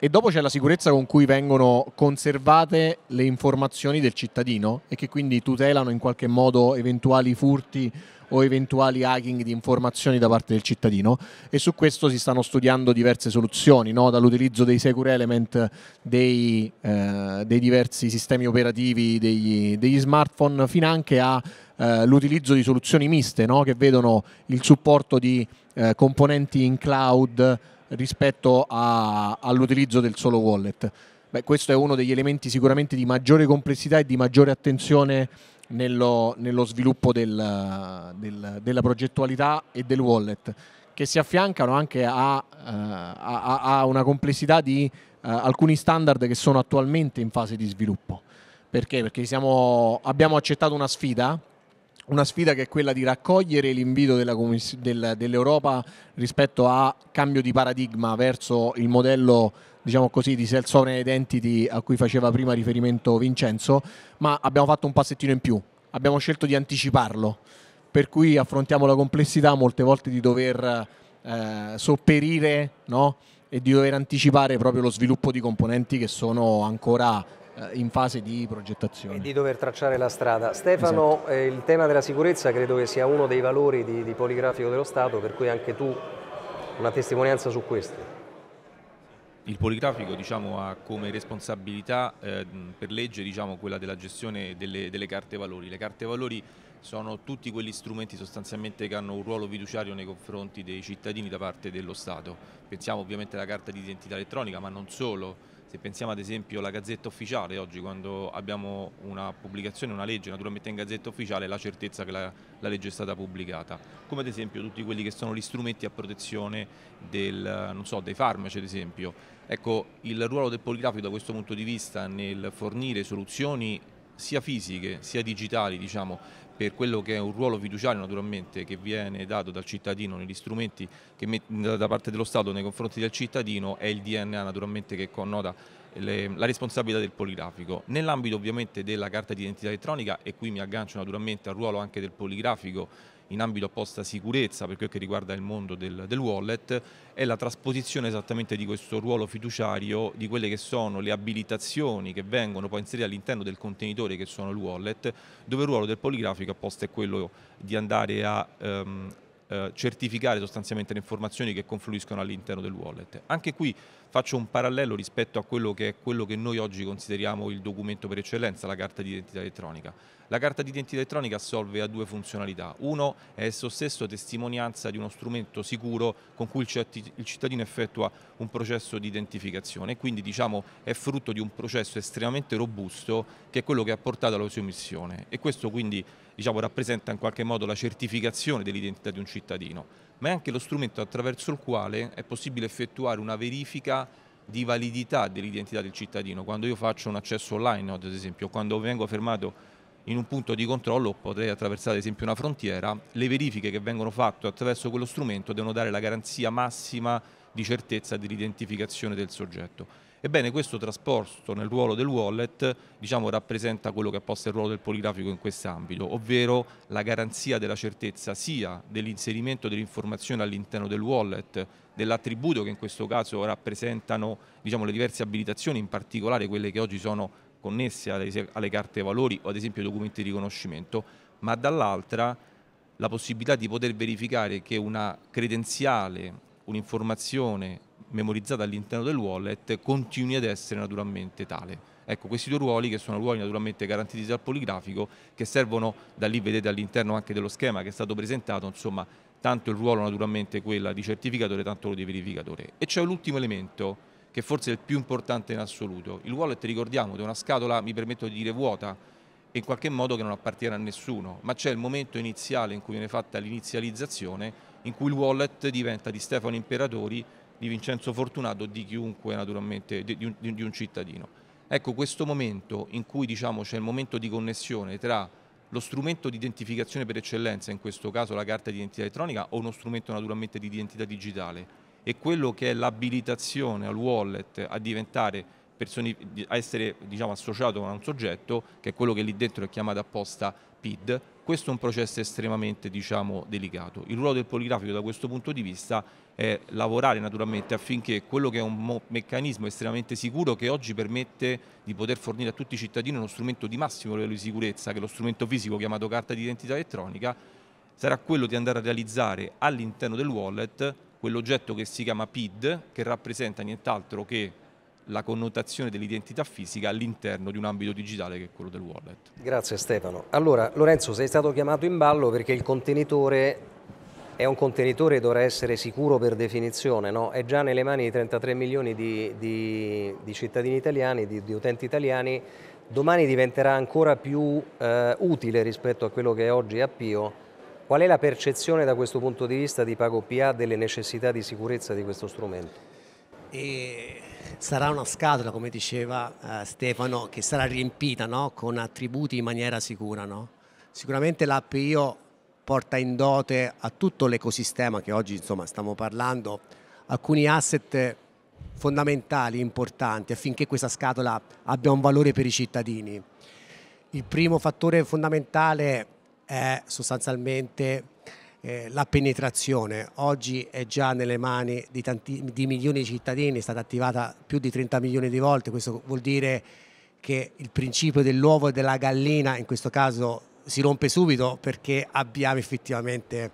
E dopo c'è la sicurezza con cui vengono conservate le informazioni del cittadino e che quindi tutelano in qualche modo eventuali furti o eventuali hacking di informazioni da parte del cittadino e su questo si stanno studiando diverse soluzioni, no? dall'utilizzo dei secure element, dei, eh, dei diversi sistemi operativi degli, degli smartphone, fino anche all'utilizzo eh, di soluzioni miste no? che vedono il supporto di eh, componenti in cloud, rispetto all'utilizzo del solo wallet. Beh, questo è uno degli elementi sicuramente di maggiore complessità e di maggiore attenzione nello, nello sviluppo del, del, della progettualità e del wallet, che si affiancano anche a, eh, a, a una complessità di eh, alcuni standard che sono attualmente in fase di sviluppo. Perché? Perché siamo, abbiamo accettato una sfida una sfida che è quella di raccogliere l'invito dell'Europa rispetto a cambio di paradigma verso il modello diciamo così, di self-sovereign identity a cui faceva prima riferimento Vincenzo, ma abbiamo fatto un passettino in più, abbiamo scelto di anticiparlo, per cui affrontiamo la complessità molte volte di dover eh, sopperire no? e di dover anticipare proprio lo sviluppo di componenti che sono ancora eh, in fase di progettazione. E di dover tracciare la strada. Stefano, esatto. eh, il tema della sicurezza credo che sia uno dei valori di, di Poligrafico dello Stato, per cui anche tu una testimonianza su questo. Il poligrafico diciamo, ha come responsabilità eh, per legge diciamo, quella della gestione delle, delle, carte valori. Le carte valori sono tutti quegli strumenti sostanzialmente che hanno un ruolo fiduciario nei confronti dei cittadini da parte dello Stato. Pensiamo ovviamente alla carta di identità elettronica, ma non solo se pensiamo ad esempio alla Gazzetta Ufficiale, oggi quando abbiamo una pubblicazione, una legge, naturalmente in Gazzetta Ufficiale la certezza che la, la legge è stata pubblicata, come ad esempio tutti quelli che sono gli strumenti a protezione del, so, dei farmaci ad esempio. Ecco, il ruolo del poligrafico da questo punto di vista nel fornire soluzioni sia fisiche sia digitali diciamo, per quello che è un ruolo fiduciario naturalmente che viene dato dal cittadino negli strumenti che da parte dello Stato nei confronti del cittadino è il DNA naturalmente che connota le, la responsabilità del poligrafico. Nell'ambito ovviamente della carta di identità elettronica e qui mi aggancio naturalmente al ruolo anche del poligrafico in ambito apposta sicurezza per quel che riguarda il mondo del, del wallet è la trasposizione esattamente di questo ruolo fiduciario di quelle che sono le abilitazioni che vengono poi inserite all'interno del contenitore che sono il wallet dove il ruolo del poligrafico apposta è quello di andare a ehm, eh, certificare sostanzialmente le informazioni che confluiscono all'interno del wallet. Anche qui faccio un parallelo rispetto a quello che è quello che noi oggi consideriamo il documento per eccellenza, la carta di identità elettronica. La carta di identità elettronica assolve a due funzionalità. Uno è esso stesso testimonianza di uno strumento sicuro con cui il cittadino effettua un processo di identificazione, e quindi diciamo è frutto di un processo estremamente robusto che è quello che ha portato alla sua emissione e questo quindi diciamo, rappresenta in qualche modo la certificazione dell'identità di un cittadino, ma è anche lo strumento attraverso il quale è possibile effettuare una verifica di validità dell'identità del cittadino. Quando io faccio un accesso online, ad esempio, quando vengo fermato in un punto di controllo potrei attraversare ad esempio una frontiera, le verifiche che vengono fatte attraverso quello strumento devono dare la garanzia massima di certezza dell'identificazione del soggetto. Ebbene questo trasporto nel ruolo del wallet diciamo, rappresenta quello che possa il ruolo del poligrafico in questo ambito, ovvero la garanzia della certezza sia dell'inserimento dell'informazione all'interno del wallet, dell'attributo che in questo caso rappresentano diciamo, le diverse abilitazioni, in particolare quelle che oggi sono connesse alle, alle carte valori o ad esempio ai documenti di riconoscimento, ma dall'altra la possibilità di poter verificare che una credenziale, un'informazione memorizzata all'interno del wallet continui ad essere naturalmente tale. Ecco, questi due ruoli che sono ruoli naturalmente garantiti dal poligrafico, che servono, da lì vedete all'interno anche dello schema che è stato presentato, insomma, tanto il ruolo naturalmente quella di certificatore, tanto quello di verificatore. E c'è l'ultimo elemento, che forse è il più importante in assoluto. Il wallet, ricordiamo, è una scatola, mi permetto di dire, vuota, in qualche modo che non appartiene a nessuno, ma c'è il momento iniziale in cui viene fatta l'inizializzazione, in cui il wallet diventa di Stefano Imperatori di Vincenzo Fortunato di chiunque naturalmente, di un, di un cittadino. Ecco questo momento in cui diciamo, c'è il momento di connessione tra lo strumento di identificazione per eccellenza, in questo caso la carta di identità elettronica o uno strumento naturalmente di identità digitale e quello che è l'abilitazione al wallet a diventare a essere diciamo, associato a un soggetto che è quello che lì dentro è chiamato apposta PID. Questo è un processo estremamente diciamo, delicato. Il ruolo del poligrafico da questo punto di vista è lavorare naturalmente affinché quello che è un meccanismo estremamente sicuro che oggi permette di poter fornire a tutti i cittadini uno strumento di massimo livello di sicurezza, che è lo strumento fisico chiamato carta di identità elettronica, sarà quello di andare a realizzare all'interno del wallet quell'oggetto che si chiama PID, che rappresenta nient'altro che la connotazione dell'identità fisica all'interno di un ambito digitale che è quello del wallet. Grazie Stefano. Allora Lorenzo sei stato chiamato in ballo perché il contenitore è un contenitore dovrà essere sicuro per definizione, no? è già nelle mani di 33 milioni di, di, di cittadini italiani, di, di, utenti italiani, domani diventerà ancora più eh, utile rispetto a quello che è oggi Appio. Qual è la percezione da questo punto di vista di PagoPA delle necessità di sicurezza di questo strumento? E sarà una scatola, come diceva eh, Stefano, che sarà riempita no? con attributi in maniera sicura. No? Sicuramente l'APIO porta in dote a tutto l'ecosistema che oggi insomma, stiamo parlando, alcuni asset fondamentali, importanti, affinché questa scatola abbia un valore per i cittadini. Il primo fattore fondamentale è sostanzialmente eh, la penetrazione oggi è già nelle mani di, tanti, di milioni di cittadini, è stata attivata più di 30 milioni di volte, questo vuol dire che il principio dell'uovo e della gallina in questo caso si rompe subito perché abbiamo effettivamente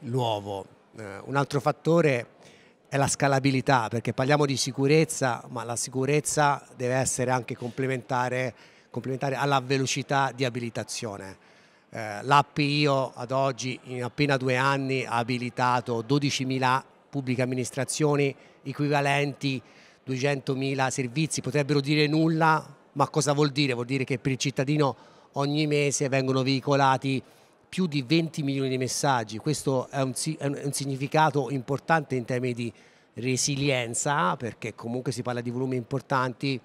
l'uovo. Eh, un altro fattore è la scalabilità, perché parliamo di sicurezza, ma la sicurezza deve essere anche complementare, complementare alla velocità di abilitazione eh, L'app Io ad oggi in appena due anni ha abilitato 12.000 pubbliche amministrazioni equivalenti 200.000 servizi, potrebbero dire nulla, ma cosa vuol dire? Vuol dire che per il cittadino ogni mese vengono veicolati più di 20 milioni di messaggi, questo è un, è un significato importante in termini di resilienza, perché comunque si parla di volumi importanti,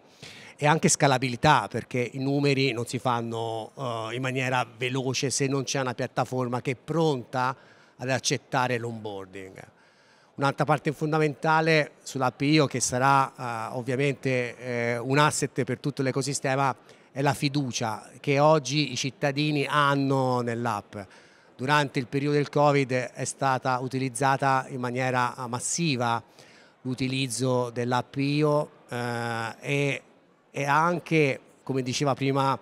e anche scalabilità perché i numeri non si fanno uh, in maniera veloce se non c'è una piattaforma che è pronta ad accettare l'onboarding. Un'altra parte fondamentale sull'APIO che sarà uh, ovviamente eh, un asset per tutto l'ecosistema è la fiducia che oggi i cittadini hanno nell'app. Durante il periodo del Covid è stata utilizzata in maniera massiva l'utilizzo dell'APIO eh, e e ha anche, come diceva prima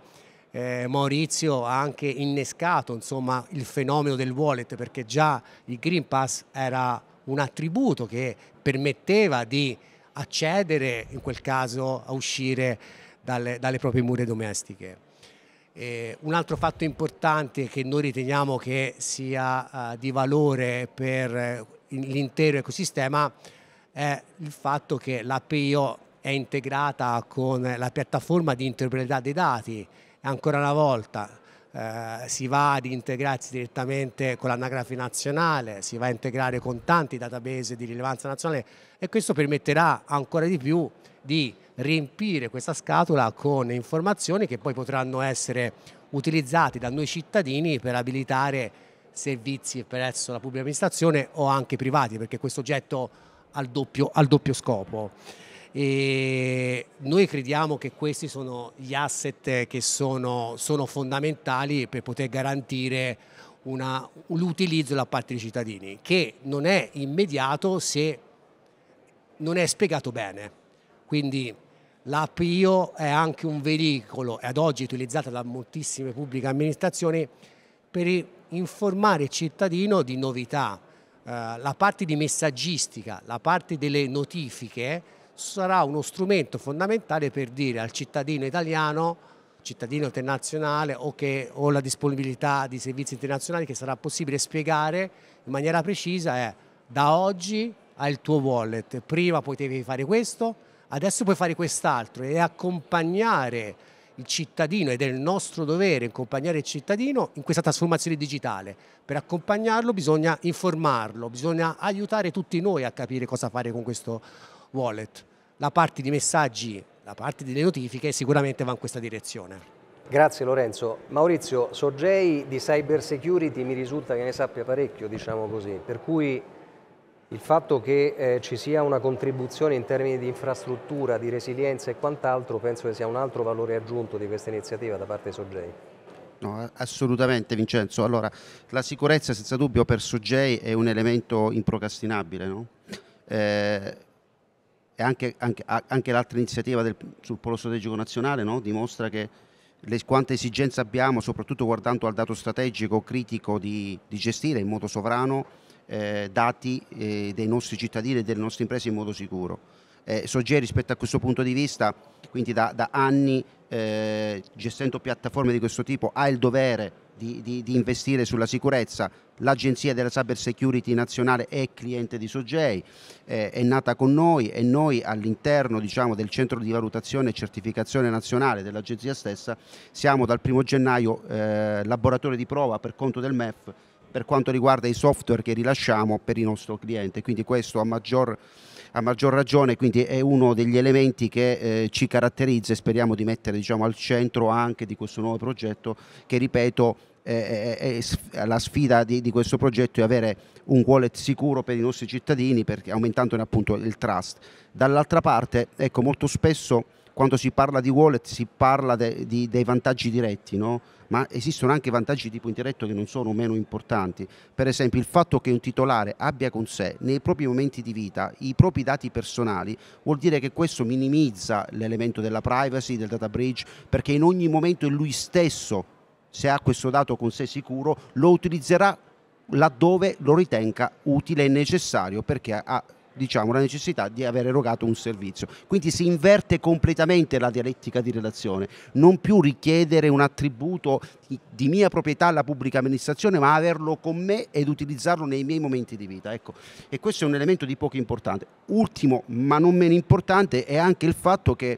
eh, Maurizio, ha anche innescato insomma, il fenomeno del wallet perché già il Green Pass era un attributo che permetteva di accedere, in quel caso, a uscire dalle, dalle proprie mura domestiche. Eh, un altro fatto importante che noi riteniamo che sia eh, di valore per eh, l'intero ecosistema è il fatto che l'APIO è integrata con la piattaforma di interoperabilità dei dati. Ancora una volta eh, si va ad integrarsi direttamente con l'anagrafe nazionale, si va a integrare con tanti database di rilevanza nazionale e questo permetterà ancora di più di riempire questa scatola con informazioni che poi potranno essere utilizzate da noi cittadini per abilitare servizi presso la pubblica amministrazione o anche privati perché questo oggetto ha il doppio, doppio scopo e noi crediamo che questi sono gli asset che sono, sono fondamentali per poter garantire l'utilizzo da parte dei cittadini, che non è immediato se non è spiegato bene. Quindi l'app IO è anche un veicolo, ad oggi utilizzata da moltissime pubbliche amministrazioni, per informare il cittadino di novità. Eh, la parte di messaggistica, la parte delle notifiche sarà uno strumento fondamentale per dire al cittadino italiano cittadino internazionale o che ho la disponibilità di servizi internazionali che sarà possibile spiegare in maniera precisa è da oggi hai il tuo wallet, prima potevi fare questo, adesso puoi fare quest'altro e accompagnare il cittadino ed è il nostro dovere accompagnare il cittadino in questa trasformazione digitale. Per accompagnarlo bisogna informarlo, bisogna aiutare tutti noi a capire cosa fare con questo wallet. La parte di messaggi, la parte delle notifiche sicuramente va in questa direzione. Grazie Lorenzo. Maurizio, Sogei di cyber security mi risulta che ne sappia parecchio, diciamo così, per cui il fatto che eh, ci sia una contribuzione in termini di infrastruttura, di resilienza e quant'altro, penso che sia un altro valore aggiunto di questa iniziativa da parte di Sogei. No, assolutamente Vincenzo. Allora, la sicurezza senza dubbio per Sogei è un elemento improcrastinabile, no? eh, e anche, anche, anche l'altra iniziativa del, sul polo strategico nazionale no? dimostra che le, quante esigenze abbiamo, soprattutto guardando al dato strategico critico di, di gestire in modo sovrano eh, dati eh, dei nostri cittadini e delle nostre imprese in modo sicuro. Eh, Sogge rispetto a questo punto di vista, quindi da, da anni eh, gestendo piattaforme di questo tipo, ha il dovere di, di, di investire sulla sicurezza. L'Agenzia della Cyber Security Nazionale è cliente di Sogei, eh, è nata con noi e noi all'interno diciamo, del centro di valutazione e certificazione nazionale dell'Agenzia stessa siamo dal 1 gennaio eh, laboratorio di prova per conto del MEF per quanto riguarda i software che rilasciamo per il nostro cliente. Quindi questo a maggior, a maggior ragione è uno degli elementi che eh, ci caratterizza e speriamo di mettere diciamo, al centro anche di questo nuovo progetto che, ripeto, eh, la sfida di, di, questo progetto è avere un wallet sicuro per i nostri cittadini perché, aumentandone appunto il trust. Dall'altra parte, ecco, molto spesso quando si parla di wallet si parla de, di, dei vantaggi diretti, no? ma esistono anche vantaggi di tipo indiretto che non sono meno importanti. Per esempio il fatto che un titolare abbia con sé nei propri momenti di vita i propri dati personali vuol dire che questo minimizza l'elemento della privacy, del data bridge, perché in ogni momento è lui stesso, se ha questo dato con sé sicuro, lo utilizzerà laddove lo ritenga utile e necessario perché ha diciamo, la necessità di aver erogato un servizio. Quindi si inverte completamente la dialettica di relazione, non più richiedere un attributo di mia proprietà alla pubblica amministrazione, ma averlo con me ed utilizzarlo nei miei momenti di vita. Ecco. E questo è un elemento di poco importante. Ultimo, ma non meno importante, è anche il fatto che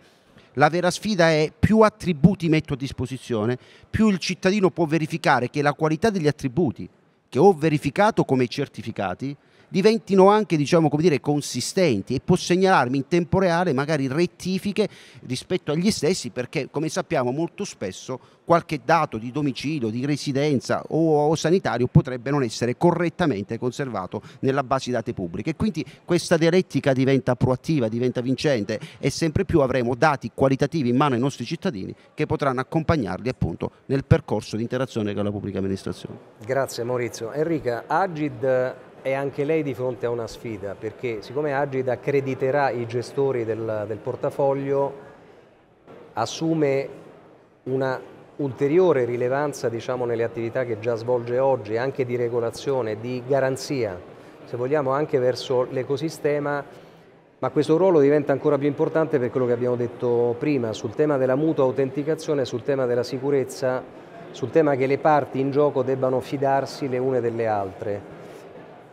la vera sfida è più attributi metto a disposizione, più il cittadino può verificare che la qualità degli attributi che ho verificato come certificati diventino anche diciamo, dire, consistenti e può segnalarmi in tempo reale magari rettifiche rispetto agli stessi perché come sappiamo molto spesso qualche dato di domicilio, di residenza o, o sanitario potrebbe non essere correttamente conservato nella base date pubbliche e quindi questa dialettica diventa proattiva, diventa vincente e sempre più avremo dati qualitativi in mano ai nostri cittadini che potranno accompagnarli appunto nel percorso di interazione con la pubblica amministrazione. Grazie Maurizio. Enrica, Agid è anche lei di fronte a una sfida, perché siccome Agida crediterà i gestori del, del portafoglio, assume una ulteriore rilevanza diciamo, nelle attività che già svolge oggi, anche di regolazione, di garanzia, se vogliamo anche verso l'ecosistema, ma questo ruolo diventa ancora più importante per quello che abbiamo detto prima, sul tema della mutua autenticazione, sul tema della sicurezza, sul tema che le parti in gioco debbano fidarsi le une delle altre.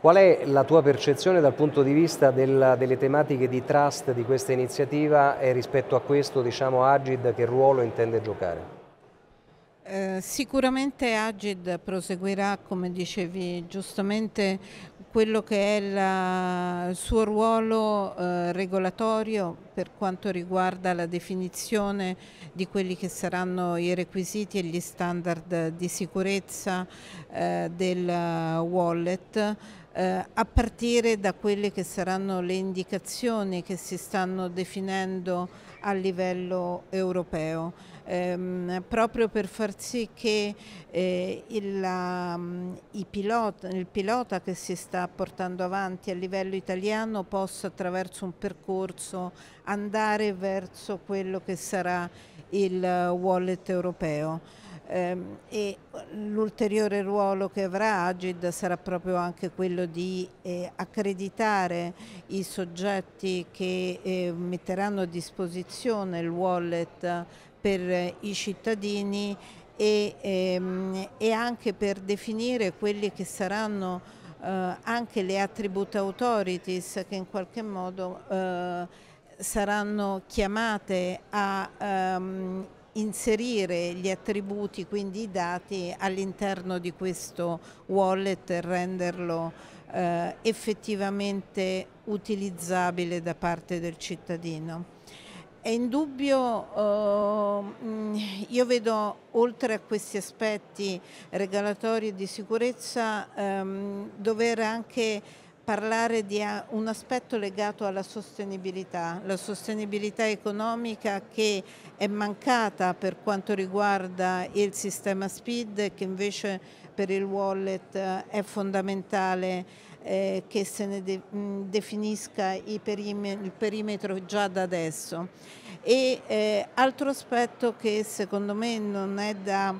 Qual è la tua percezione dal punto di vista della, delle tematiche di trust di questa iniziativa e rispetto a questo diciamo, Agid che ruolo intende giocare? Eh, sicuramente Agid proseguirà, come dicevi giustamente, quello che è la, il suo ruolo eh, regolatorio per quanto riguarda la definizione di quelli che saranno i requisiti e gli standard di sicurezza eh, del wallet eh, a partire da quelle che saranno le indicazioni che si stanno definendo a livello europeo, ehm, proprio per far sì che eh, il, la, mm, pilota, il pilota che si sta portando avanti a livello italiano possa attraverso un percorso andare verso quello che sarà il wallet europeo. Ehm, e l'ulteriore ruolo che avrà Agid sarà proprio anche quello di eh, accreditare i soggetti che eh, metteranno a disposizione il wallet per i cittadini e, ehm, e, anche per definire quelli che saranno eh, anche le attribute authorities che in qualche modo eh, saranno chiamate a ehm, inserire gli attributi, quindi i dati all'interno di questo wallet e renderlo eh, effettivamente utilizzabile da parte del cittadino. È indubbio, eh, mm, io vedo oltre a questi aspetti regolatori e di sicurezza ehm, dover anche parlare di eh, un aspetto legato alla sostenibilità, la sostenibilità economica che è mancata per quanto riguarda il sistema SPID che invece per il wallet eh, è fondamentale eh, che se ne mm, definisca il perimetro già da adesso. E altro aspetto che secondo me non è da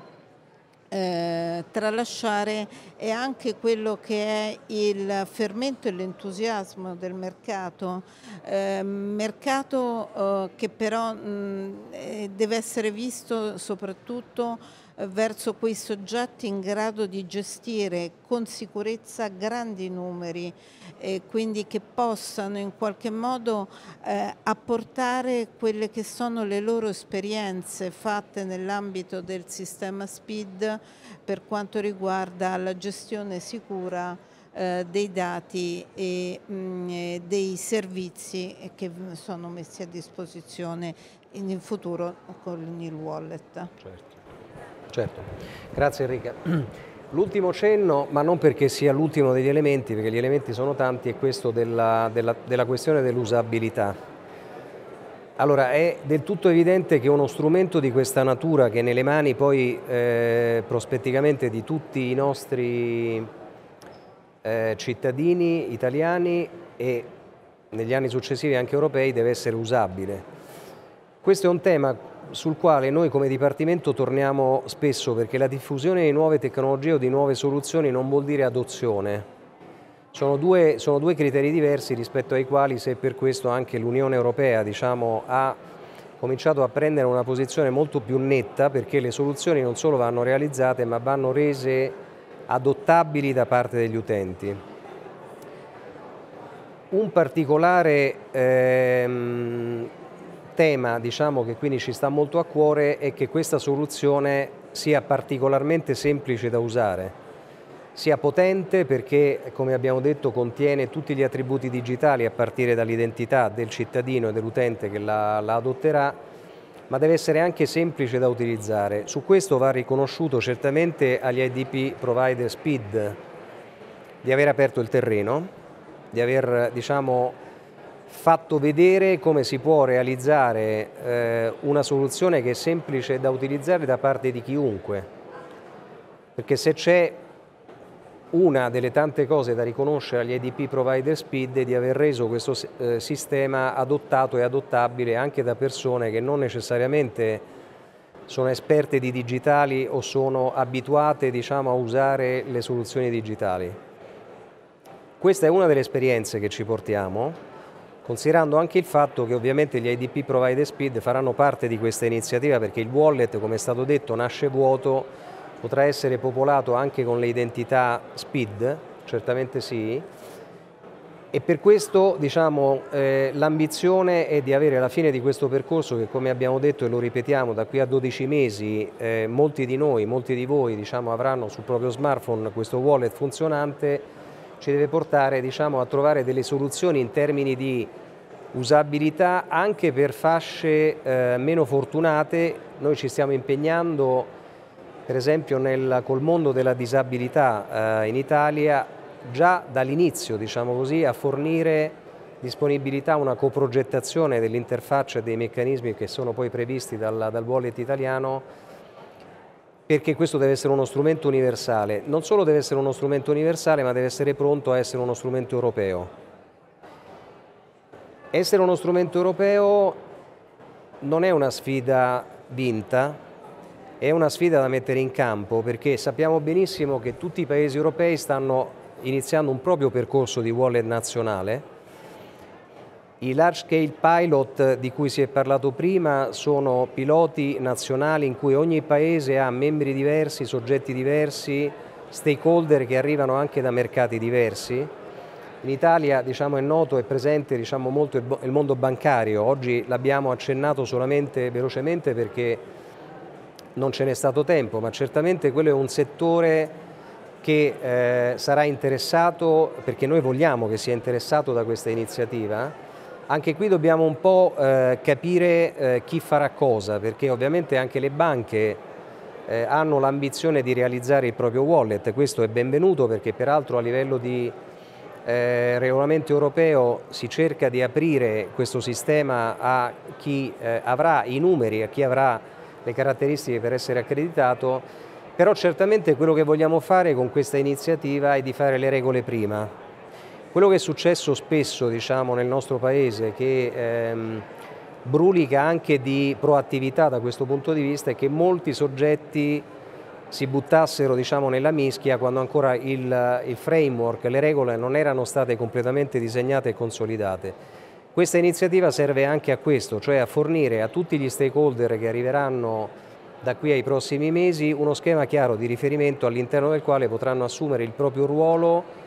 eh, tralasciare è anche quello che è il fermento e l'entusiasmo del mercato, eh, mercato eh, che però mh, eh, deve essere visto soprattutto eh, verso quei soggetti in grado di gestire con sicurezza grandi numeri e quindi che possano in qualche modo eh, apportare quelle che sono le loro esperienze fatte nell'ambito del sistema SPID per quanto riguarda la gestione sicura eh, dei dati mm, e dei servizi che sono messi a disposizione in futuro con il wallet. Certo. Certo, grazie Enrica. (clears throat) L'ultimo cenno, ma non perché sia l'ultimo degli elementi, perché gli elementi sono tanti, è questo della, della, della questione dell'usabilità. Allora, è del tutto evidente che uno strumento di questa natura, che nelle mani poi eh, prospetticamente di tutti i nostri eh, cittadini italiani e negli anni successivi anche europei, deve essere usabile. Questo è un tema sul quale noi come Dipartimento torniamo spesso perché la diffusione di nuove tecnologie o di nuove soluzioni non vuol dire adozione. Sono due, sono due criteri diversi rispetto ai quali se per questo anche l'Unione Europea diciamo, ha cominciato a prendere una posizione molto più netta perché le soluzioni non solo vanno realizzate ma vanno rese adottabili da parte degli utenti. Un particolare ehm, tema diciamo, che quindi ci sta molto a cuore è che questa soluzione sia particolarmente semplice da usare, sia potente perché, come abbiamo detto, contiene tutti gli attributi digitali a partire dall'identità del cittadino e dell'utente che la, la adotterà, ma deve essere anche semplice da utilizzare. Su questo va riconosciuto certamente agli IDP provider SPID di aver aperto il terreno, di aver diciamo, fatto vedere come si può realizzare eh, una soluzione che è semplice da utilizzare da parte di chiunque, perché se c'è una delle tante cose da riconoscere agli IDP Provider Speed è di aver reso questo eh, sistema adottato e adottabile anche da persone che non necessariamente sono esperte di digitali o sono abituate diciamo, a usare le soluzioni digitali. Questa è una delle esperienze che ci portiamo considerando anche il fatto che ovviamente gli IDP Provider Speed faranno parte di questa iniziativa perché il wallet, come è stato detto, nasce vuoto, potrà essere popolato anche con le identità Speed, certamente sì, e per questo diciamo, eh, l'ambizione è di avere alla fine di questo percorso che come abbiamo detto e lo ripetiamo da qui a 12 mesi eh, molti di noi, molti di voi diciamo, avranno sul proprio smartphone questo wallet funzionante ci deve portare diciamo, a trovare delle soluzioni in termini di usabilità anche per fasce eh, meno fortunate. Noi ci stiamo impegnando per esempio nel, col mondo della disabilità eh, in Italia già dall'inizio diciamo così, a fornire disponibilità una coprogettazione dell'interfaccia e dei meccanismi che sono poi previsti dal, dal wallet italiano perché questo deve essere uno strumento universale. Non solo deve essere uno strumento universale, ma deve essere pronto a essere uno strumento europeo. Essere uno strumento europeo non è una sfida vinta, è una sfida da mettere in campo perché sappiamo benissimo che tutti i paesi europei stanno iniziando un proprio percorso di wallet nazionale i large scale pilot di cui si è parlato prima sono piloti nazionali in cui ogni paese ha membri diversi, soggetti diversi, stakeholder che arrivano anche da mercati diversi. In Italia diciamo, è noto e presente diciamo, molto il mondo bancario, oggi l'abbiamo accennato solamente velocemente perché non ce n'è stato tempo, ma certamente quello è un settore che eh, sarà interessato, perché noi vogliamo che sia interessato da questa iniziativa, anche qui dobbiamo un po' eh, capire eh, chi farà cosa, perché ovviamente anche le banche eh, hanno l'ambizione di realizzare il proprio wallet, questo è benvenuto perché peraltro a livello di eh, regolamento europeo si cerca di aprire questo sistema a chi eh, avrà i numeri, a chi avrà le caratteristiche per essere accreditato, però certamente quello che vogliamo fare con questa iniziativa è di fare le regole prima, quello che è successo spesso diciamo, nel nostro paese, che ehm, brulica anche di proattività da questo punto di vista, è che molti soggetti si buttassero diciamo, nella mischia quando ancora il, il framework, le regole non erano state completamente disegnate e consolidate. Questa iniziativa serve anche a questo, cioè a fornire a tutti gli stakeholder che arriveranno da qui ai prossimi mesi uno schema chiaro di riferimento all'interno del quale potranno assumere il proprio ruolo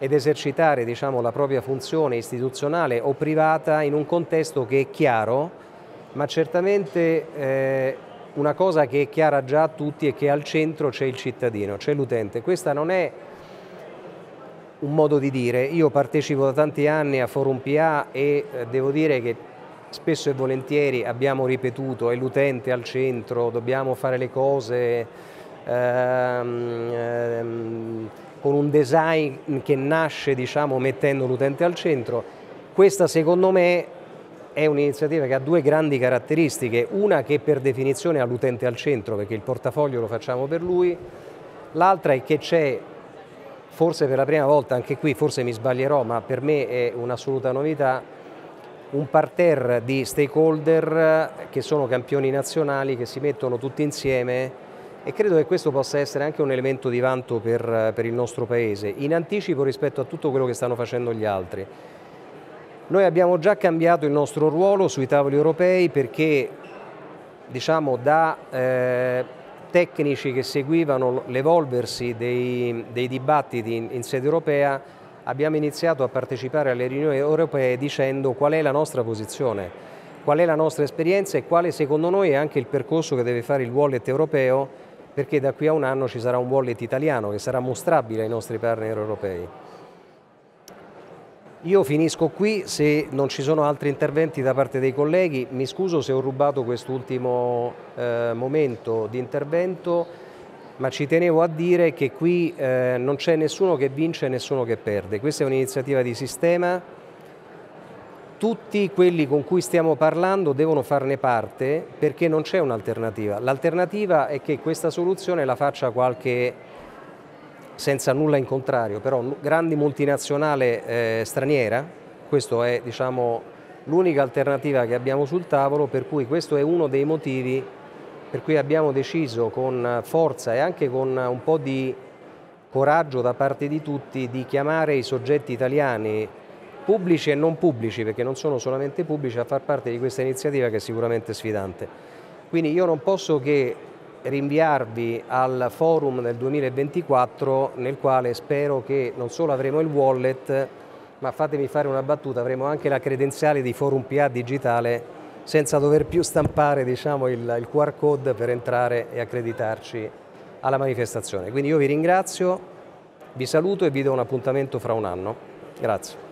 ed esercitare diciamo, la propria funzione istituzionale o privata in un contesto che è chiaro, ma certamente eh, una cosa che è chiara già a tutti è che al centro c'è il cittadino, c'è l'utente. Questa non è un modo di dire. Io partecipo da tanti anni a Forum PA e eh, devo dire che spesso e volentieri abbiamo ripetuto è l'utente al centro, dobbiamo fare le cose. Ehm, ehm, con un design che nasce diciamo, mettendo l'utente al centro. Questa secondo me è un'iniziativa che ha due grandi caratteristiche, una che per definizione ha l'utente al centro perché il portafoglio lo facciamo per lui, l'altra è che c'è forse per la prima volta, anche qui forse mi sbaglierò ma per me è un'assoluta novità, un parterre di stakeholder eh, che sono campioni nazionali che si mettono tutti insieme e credo che questo possa essere anche un elemento di vanto per, per il nostro Paese, in anticipo rispetto a tutto quello che stanno facendo gli altri. Noi abbiamo già cambiato il nostro ruolo sui tavoli europei perché diciamo, da eh, tecnici che seguivano l'evolversi dei, dei, dibattiti in, in sede europea abbiamo iniziato a partecipare alle riunioni europee dicendo qual è la nostra posizione, qual è la nostra esperienza e quale secondo noi è anche il percorso che deve fare il wallet europeo perché da qui a un anno ci sarà un wallet italiano che sarà mostrabile ai nostri partner europei. Io finisco qui, se non ci sono altri interventi da parte dei colleghi, mi scuso se ho rubato quest'ultimo eh, momento di intervento, ma ci tenevo a dire che qui eh, non c'è nessuno che vince e nessuno che perde. Questa è un'iniziativa di sistema, tutti quelli con cui stiamo parlando devono farne parte perché non c'è un'alternativa. L'alternativa è che questa soluzione la faccia qualche, senza nulla in contrario, però grande multinazionale eh, straniera, questa è diciamo, l'unica alternativa che abbiamo sul tavolo, per cui questo è uno dei motivi per cui abbiamo deciso con forza e anche con un po' di coraggio da parte di tutti di chiamare i soggetti italiani pubblici e non pubblici, perché non sono solamente pubblici, a far parte di questa iniziativa che è sicuramente sfidante. Quindi io non posso che rinviarvi al forum del 2024 nel quale spero che non solo avremo il wallet, ma fatemi fare una battuta, avremo anche la credenziale di forum PA digitale senza dover più stampare diciamo, il, il QR code per entrare e accreditarci alla manifestazione. Quindi io vi ringrazio, vi saluto e vi do un appuntamento fra un anno. Grazie.